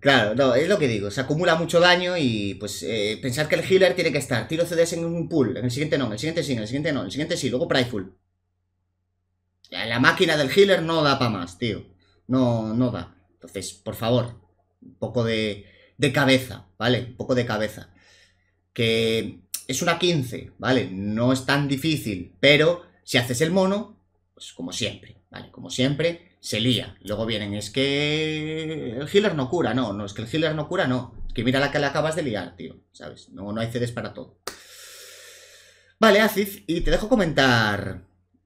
Claro, no, es lo que digo, se acumula mucho daño y pues eh, pensar que el healer tiene que estar, tiro CDs en un pool, en el siguiente no, en el siguiente sí, en el siguiente no, en el siguiente sí, luego Prideful. La, la máquina del healer no da para más, tío, no, no da. Entonces, por favor, un poco de, de cabeza, ¿vale? Un poco de cabeza. Que es una 15, ¿vale? No es tan difícil, pero si haces el mono, pues como siempre, ¿vale? Como siempre, se lía. Luego vienen, es que el healer no cura, no, no, es que el healer no cura, no. Es que mira la que le acabas de liar, tío, ¿sabes? No, no hay CDs para todo. Vale, Aziz, y te dejo comentar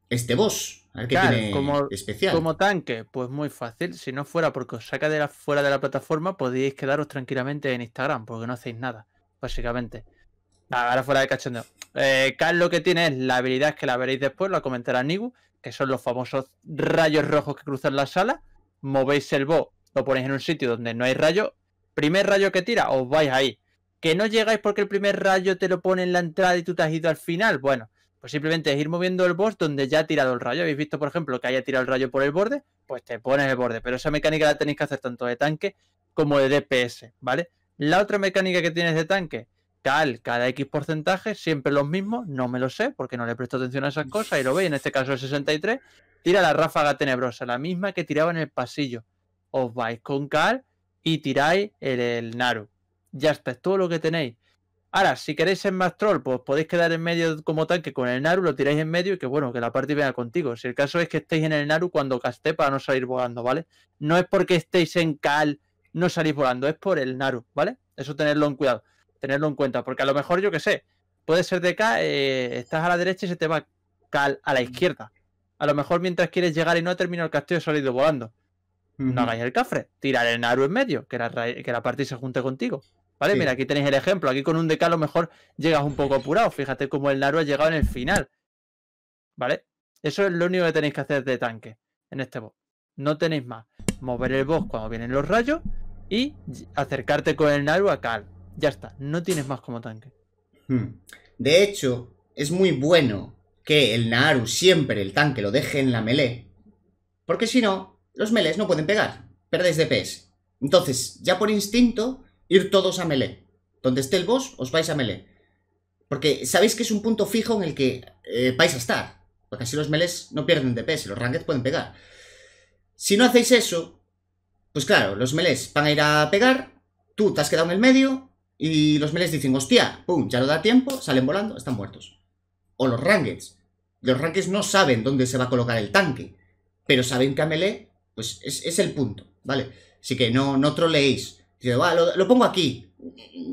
este boss. A tiene especial. Como tanque, pues muy fácil. Si no fuera porque os saca de la, fuera de la plataforma, podéis quedaros tranquilamente en Instagram, porque no hacéis nada, básicamente. Ahora fuera de cachondeo. Eh, lo que tiene es la habilidad que la veréis después, la comentará Nigu, que son los famosos rayos rojos que cruzan la sala, movéis el boss. lo ponéis en un sitio donde no hay rayo, primer rayo que tira, os vais ahí. Que no llegáis porque el primer rayo te lo pone en la entrada y tú te has ido al final, bueno, pues simplemente es ir moviendo el boss donde ya ha tirado el rayo. Habéis visto, por ejemplo, que haya tirado el rayo por el borde, pues te pones el borde, pero esa mecánica la tenéis que hacer tanto de tanque como de DPS, ¿vale? La otra mecánica que tienes de tanque cal cada X porcentaje, siempre los mismos, no me lo sé porque no le presto atención a esas cosas y lo veis, en este caso el 63, tira la ráfaga tenebrosa, la misma que tiraba en el pasillo. Os vais con cal y tiráis el, el Naru. Ya está, es todo lo que tenéis. Ahora, si queréis ser más troll, pues podéis quedar en medio como tanque que con el Naru lo tiráis en medio y que bueno, que la parte venga contigo. Si el caso es que estéis en el Naru cuando caste para no salir volando, ¿vale? No es porque estéis en Cal, no salís volando, es por el Naru, ¿vale? Eso tenerlo en cuidado tenerlo en cuenta, porque a lo mejor yo que sé, puede ser de acá, eh, estás a la derecha y se te va cal a la izquierda. A lo mejor mientras quieres llegar y no termino el castillo ha salido volando. No hagáis el cafre, tirar el naru en medio, que la, que la parte se junte contigo. ¿Vale? Mira, aquí tenéis el ejemplo. Aquí con un K a lo mejor llegas un poco apurado. Fíjate cómo el Naru ha llegado en el final. ¿Vale? Eso es lo único que tenéis que hacer de tanque en este boss. No tenéis más. Mover el boss cuando vienen los rayos y acercarte con el Naru a Cal. Ya está, no tienes más como tanque. Hmm. De hecho, es muy bueno que el Naharu siempre el tanque lo deje en la melee. Porque si no, los melees no pueden pegar. Perdéis DPS. Entonces, ya por instinto, ir todos a melee. Donde esté el boss, os vais a melee. Porque sabéis que es un punto fijo en el que eh, vais a estar. Porque así los melees no pierden DPS, los ranked pueden pegar. Si no hacéis eso, pues claro, los melees van a ir a pegar, tú te has quedado en el medio y los melees dicen, hostia, pum, ya no da tiempo, salen volando, están muertos. O los rangers Los rangers no saben dónde se va a colocar el tanque, pero saben que a melee, pues es, el punto, ¿vale? Así que no, no troleéis. lo, pongo aquí.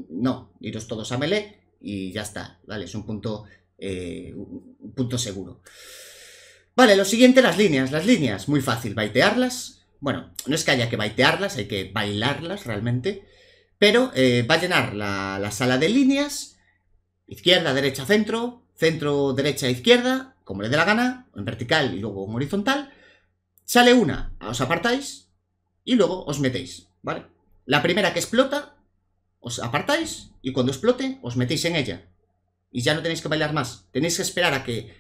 No, iros todos a melee y ya está, ¿vale? Es un punto, eh, un punto seguro. Vale, lo siguiente, las líneas. Las líneas, muy fácil, baitearlas. Bueno, no es que haya que baitearlas, hay que bailarlas realmente. Pero eh, va a llenar la, sala de líneas, izquierda, derecha, centro, centro, derecha, izquierda, como le dé la gana, en vertical y luego en horizontal. Sale una, os apartáis y luego os metéis, ¿vale? La primera que explota, os apartáis y cuando explote os metéis en ella. Y ya no tenéis que bailar más, tenéis que esperar a que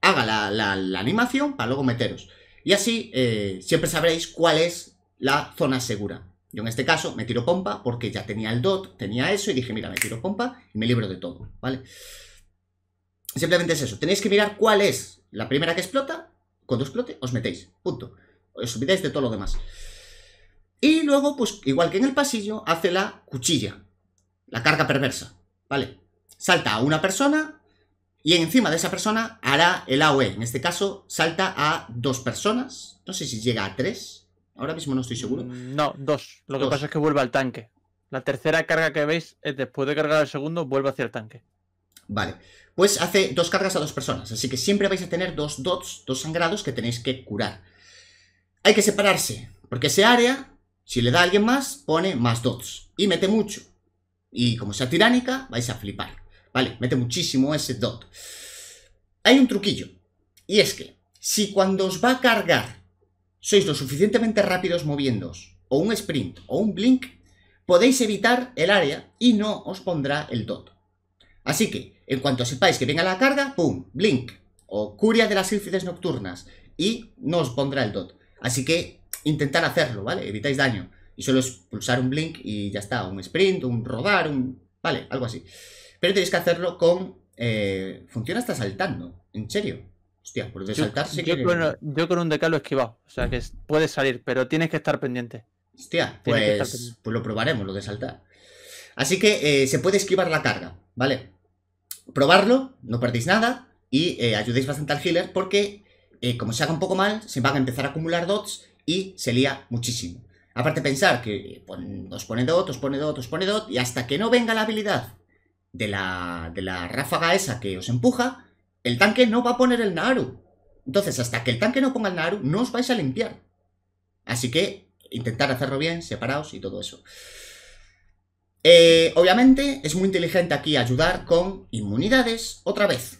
haga la, animación para luego meteros. Y así eh, siempre sabréis cuál es la zona segura. Yo en este caso me tiro pompa porque ya tenía el dot, tenía eso y dije, mira, me tiro pompa y me libro de todo, ¿vale? Simplemente es eso. Tenéis que mirar cuál es la primera que explota. Cuando explote, os metéis. Punto. Os olvidáis de todo lo demás. Y luego, pues, igual que en el pasillo, hace la cuchilla. La carga perversa, ¿vale? Salta a una persona y encima de esa persona hará el AOE. En este caso, salta a dos personas. No sé si llega a tres. Ahora mismo no estoy seguro. Mm, no, dos. Lo que pasa es que vuelve al tanque. La tercera carga que veis después de cargar el segundo, vuelve hacia el tanque. Vale. Pues hace dos cargas a dos personas. Así que siempre vais a tener dos dots, dos sangrados que tenéis que curar. Hay que separarse. Porque ese área, si le da a alguien más, pone más dots. Y mete mucho. Y como sea tiránica, vais a flipar. Vale, mete muchísimo ese dot. Hay un truquillo. Y es que, si cuando os va a cargar sois lo suficientemente rápidos moviéndos o un sprint o un blink, podéis evitar el área y no os pondrá el dot. Así que, en cuanto sepáis que venga la carga, ¡pum! Blink, o curia de las sílfides nocturnas, y no os pondrá el dot. Así que, intentar hacerlo, ¿vale? Evitáis daño. Y solo es pulsar un blink y ya está, un sprint, un rodar, un... ¿vale? Algo así. Pero tenéis que hacerlo con... Eh, funciona hasta saltando, en serio. Hostia, por pues de Yo, con, yo con un decalo esquivado. O sea que puede salir, pero tienes que estar pendiente. Hostia, pues, pues, lo probaremos, lo de saltar. Así que eh, se puede esquivar la carga, ¿vale? Probarlo, no perdéis nada y eh, ayudéis bastante al healer porque eh, como se haga un poco mal, se van a empezar a acumular dots y se lía muchísimo. Aparte pensar que os pone dot, os pone dot, os pone dot y hasta que no venga la habilidad de la, de la ráfaga esa que os empuja, el tanque no va a poner el Naru. Entonces, hasta que el tanque no ponga el Naru, no os vais a limpiar. Así que intentar hacerlo bien, separaos y todo eso. Eh, obviamente es muy inteligente aquí ayudar con inmunidades otra vez.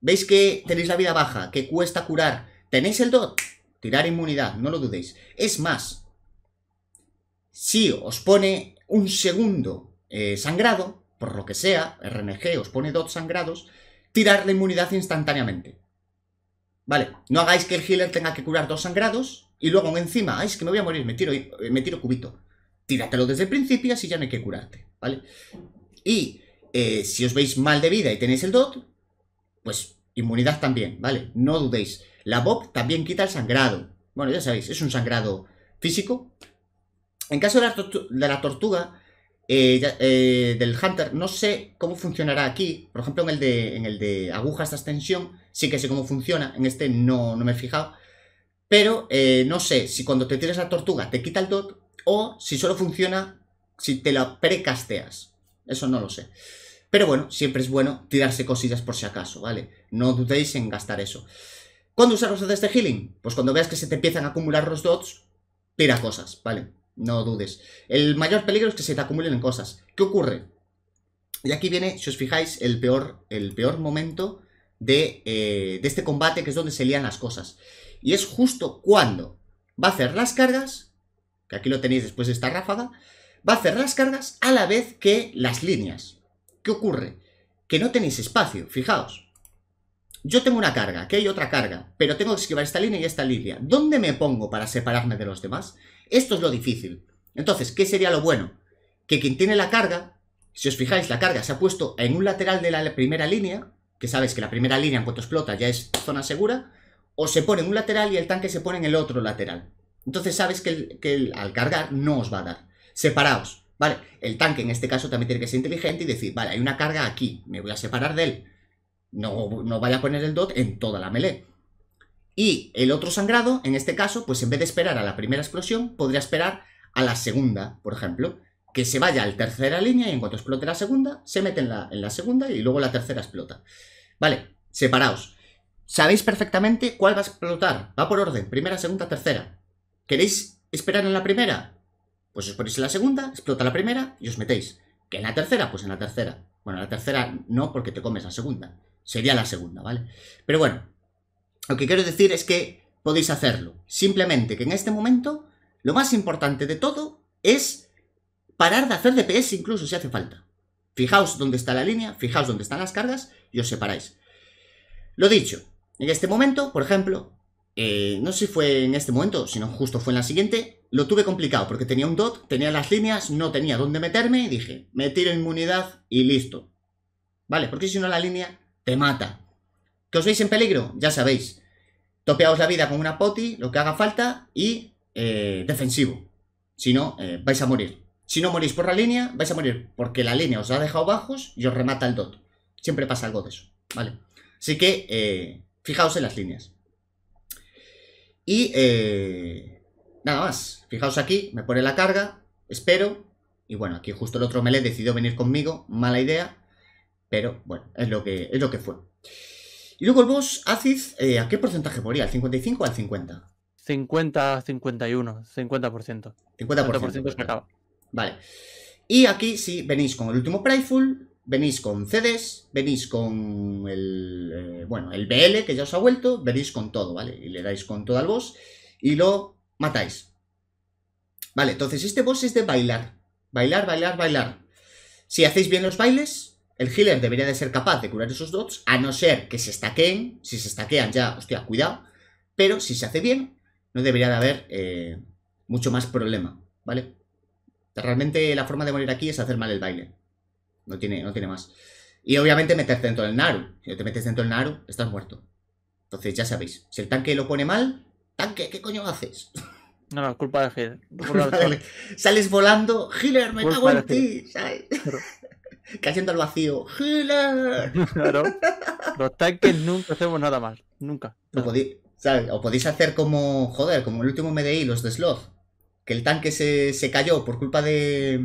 Veis que tenéis la vida baja, que cuesta curar. Tenéis el dot, tirar inmunidad, no lo dudéis. Es más, si os pone un segundo eh, sangrado, por lo que sea, RNG os pone dot sangrados, tirar la inmunidad instantáneamente. Vale, no hagáis que el healer tenga que curar dos sangrados y luego encima, ay, es que me voy a morir, me tiro, eh, me tiro cubito. Tíratelo desde el principio, así ya no hay que curarte, ¿vale? Y eh, si os veis mal de vida y tenéis el DOT, pues inmunidad también, ¿vale? No dudéis. La BOB también quita el sangrado. Bueno, ya sabéis, es un sangrado físico. En caso de la, tortuga, eh, eh, del Hunter. No sé cómo funcionará aquí. Por ejemplo, en el de, en el de agujas de extensión sí que sé cómo funciona. En este no, no me he fijado. Pero eh, no sé si cuando te tiras la tortuga te quita el dot o si solo funciona si te la precasteas. Eso no lo sé. Pero bueno, siempre es bueno tirarse cosillas por si acaso, ¿vale? No dudéis en gastar eso. ¿Cuándo usar los dots de healing? Pues cuando veas que se te empiezan a acumular los dots, tira cosas, ¿vale? No dudes. El mayor peligro es que se te acumulen cosas. ¿Qué ocurre? Y aquí viene, si os fijáis, el peor, el peor momento eh, de, este combate, que es donde se lían las cosas. Y es justo cuando va a hacer las cargas, que aquí lo tenéis después de esta ráfaga, va a hacer las cargas a la vez que las líneas. ¿Qué ocurre? Que no tenéis espacio, fijaos. Yo tengo una carga, que hay otra carga, pero tengo que esquivar esta línea y esta línea. ¿Dónde me pongo para separarme de los demás? Esto es lo difícil. Entonces, ¿qué sería lo bueno? Que quien tiene la carga, si os fijáis, la carga se ha puesto en un lateral de la primera línea, que sabes que la primera línea en cuanto explota ya es zona segura, o se pone en un lateral y el tanque se pone en el otro lateral. Entonces sabes que, al cargar no os va a dar. Separaos, ¿vale? El tanque en este caso también tiene que ser inteligente y decir, vale, hay una carga aquí, me voy a separar de él. No, no vaya a poner el dot en toda la melee. Y el otro sangrado, en este caso, pues en vez de esperar a la primera explosión, podría esperar a la segunda, por ejemplo, que se vaya a la tercera línea y en cuanto explote la segunda, se mete en la, en la segunda y luego la tercera explota. Vale, separaos. Sabéis perfectamente cuál va a explotar. Va por orden, primera, segunda, tercera. ¿Queréis esperar en la primera? Pues os ponéis en la segunda, explota la primera y os metéis. ¿Que en la tercera? Pues en la tercera. Bueno, la tercera no, porque te comes la segunda. Sería la segunda, ¿vale? Pero bueno, lo que quiero decir es que podéis hacerlo. Simplemente que en este momento lo más importante de todo es parar de hacer DPS incluso si hace falta. Fijaos dónde está la línea, fijaos dónde están las cargas y os separáis. Lo dicho, en este momento, por ejemplo, eh, no sé si fue en este momento, sino justo fue en la siguiente, lo tuve complicado porque tenía un dot, tenía las líneas, no tenía dónde meterme, y dije, me tiro inmunidad y listo. ¿Vale? Porque si no la línea te mata, os veis en peligro? Ya sabéis. Topeaos la vida con una poti, lo que haga falta, y eh, defensivo. Si no, eh, vais a morir. Si no morís por la línea, vais a morir porque la línea os ha dejado bajos y os remata el dot. Siempre pasa algo de eso, ¿vale? Así que eh, fijaos en las líneas. Y nada más. Fijaos aquí, me pone la carga, espero. Y bueno, aquí justo el otro melee decidió venir conmigo. Mala idea. Pero bueno, es lo que, es lo que fue. Y luego el boss, Aziz, eh, ¿a qué porcentaje moría? ¿Al 55 o al 50? 50, 51, 50%. 50%. se acaba. Vale. Y aquí sí, venís con el último Prideful, venís con CDs, venís con el, eh, bueno, el BL que ya os ha vuelto, venís con todo, ¿vale? Y le dais con todo al boss y lo matáis. Vale, entonces este boss es de bailar. Bailar, bailar, bailar. Si hacéis bien los bailes, el healer debería de ser capaz de curar esos dots, a no ser que se estaqueen. Si se estaquean ya, hostia, cuidado. Pero si se hace bien, no debería de haber eh, mucho más problema, ¿vale? Realmente la forma de morir aquí es hacer mal el baile. No tiene, no tiene más. Y obviamente meterte dentro del Naru. Si no te metes dentro del Naru, estás muerto. Entonces ya sabéis, si el tanque lo pone mal, tanque, ¿qué coño haces? No, no, culpa del healer. Sales volando, healer, me cago en ti cayendo al vacío. Claro. Los tanques nunca hacemos nada mal, Nunca. O, o podéis hacer como, joder, como el último MDI, los de Sloth. Que el tanque se, cayó por culpa de,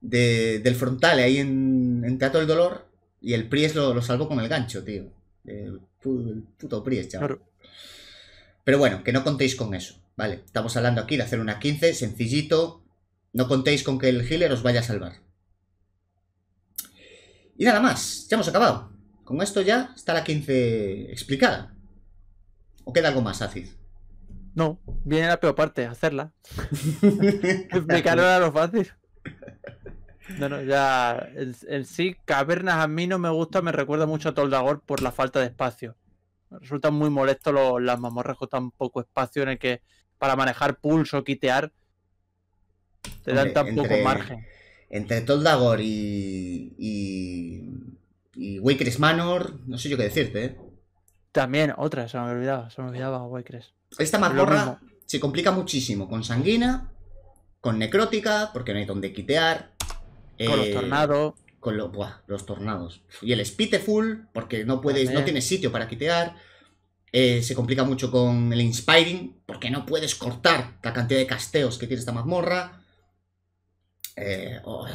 del frontal ahí en, Teatro del Dolor. Y el Priest lo, lo salvó con el gancho, tío. El, puto Priest, chaval. Pero bueno, que no contéis con eso. Vale, estamos hablando aquí de hacer una 15, sencillito. No contéis con que el healer os vaya a salvar. Y nada más, ya hemos acabado. Con esto ya está la 15 explicada. ¿O queda algo más, fácil No, viene la peor parte, hacerla. Explicarlo era lo fácil. No, no, ya. En, sí, cavernas a mí no me gusta, me recuerda mucho a Toldagor por la falta de espacio. Resulta muy molesto los, las mamorras con tan poco espacio en el que para manejar pulso, quitear, te dan tan poco margen entre Toldagor y, y, y Wakers Manor, no sé yo qué decirte, ¿eh? También, otra, se me olvidaba, se me olvidaba Wakers. Esta mazmorra se complica muchísimo con sanguina, con necrótica, porque no hay donde quitear. Con los eh, tornados. Con los tornados. Y el Spiteful, porque no puedes, no tienes sitio para quitear. Eh, se complica mucho con el Inspiring, porque no puedes cortar la cantidad de casteos que tiene esta mazmorra. Eh, oh,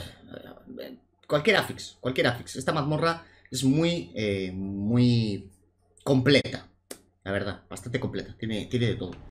cualquier afix cualquier afix Esta mazmorra es muy, eh, muy completa. La verdad, bastante completa. Tiene, tiene de todo.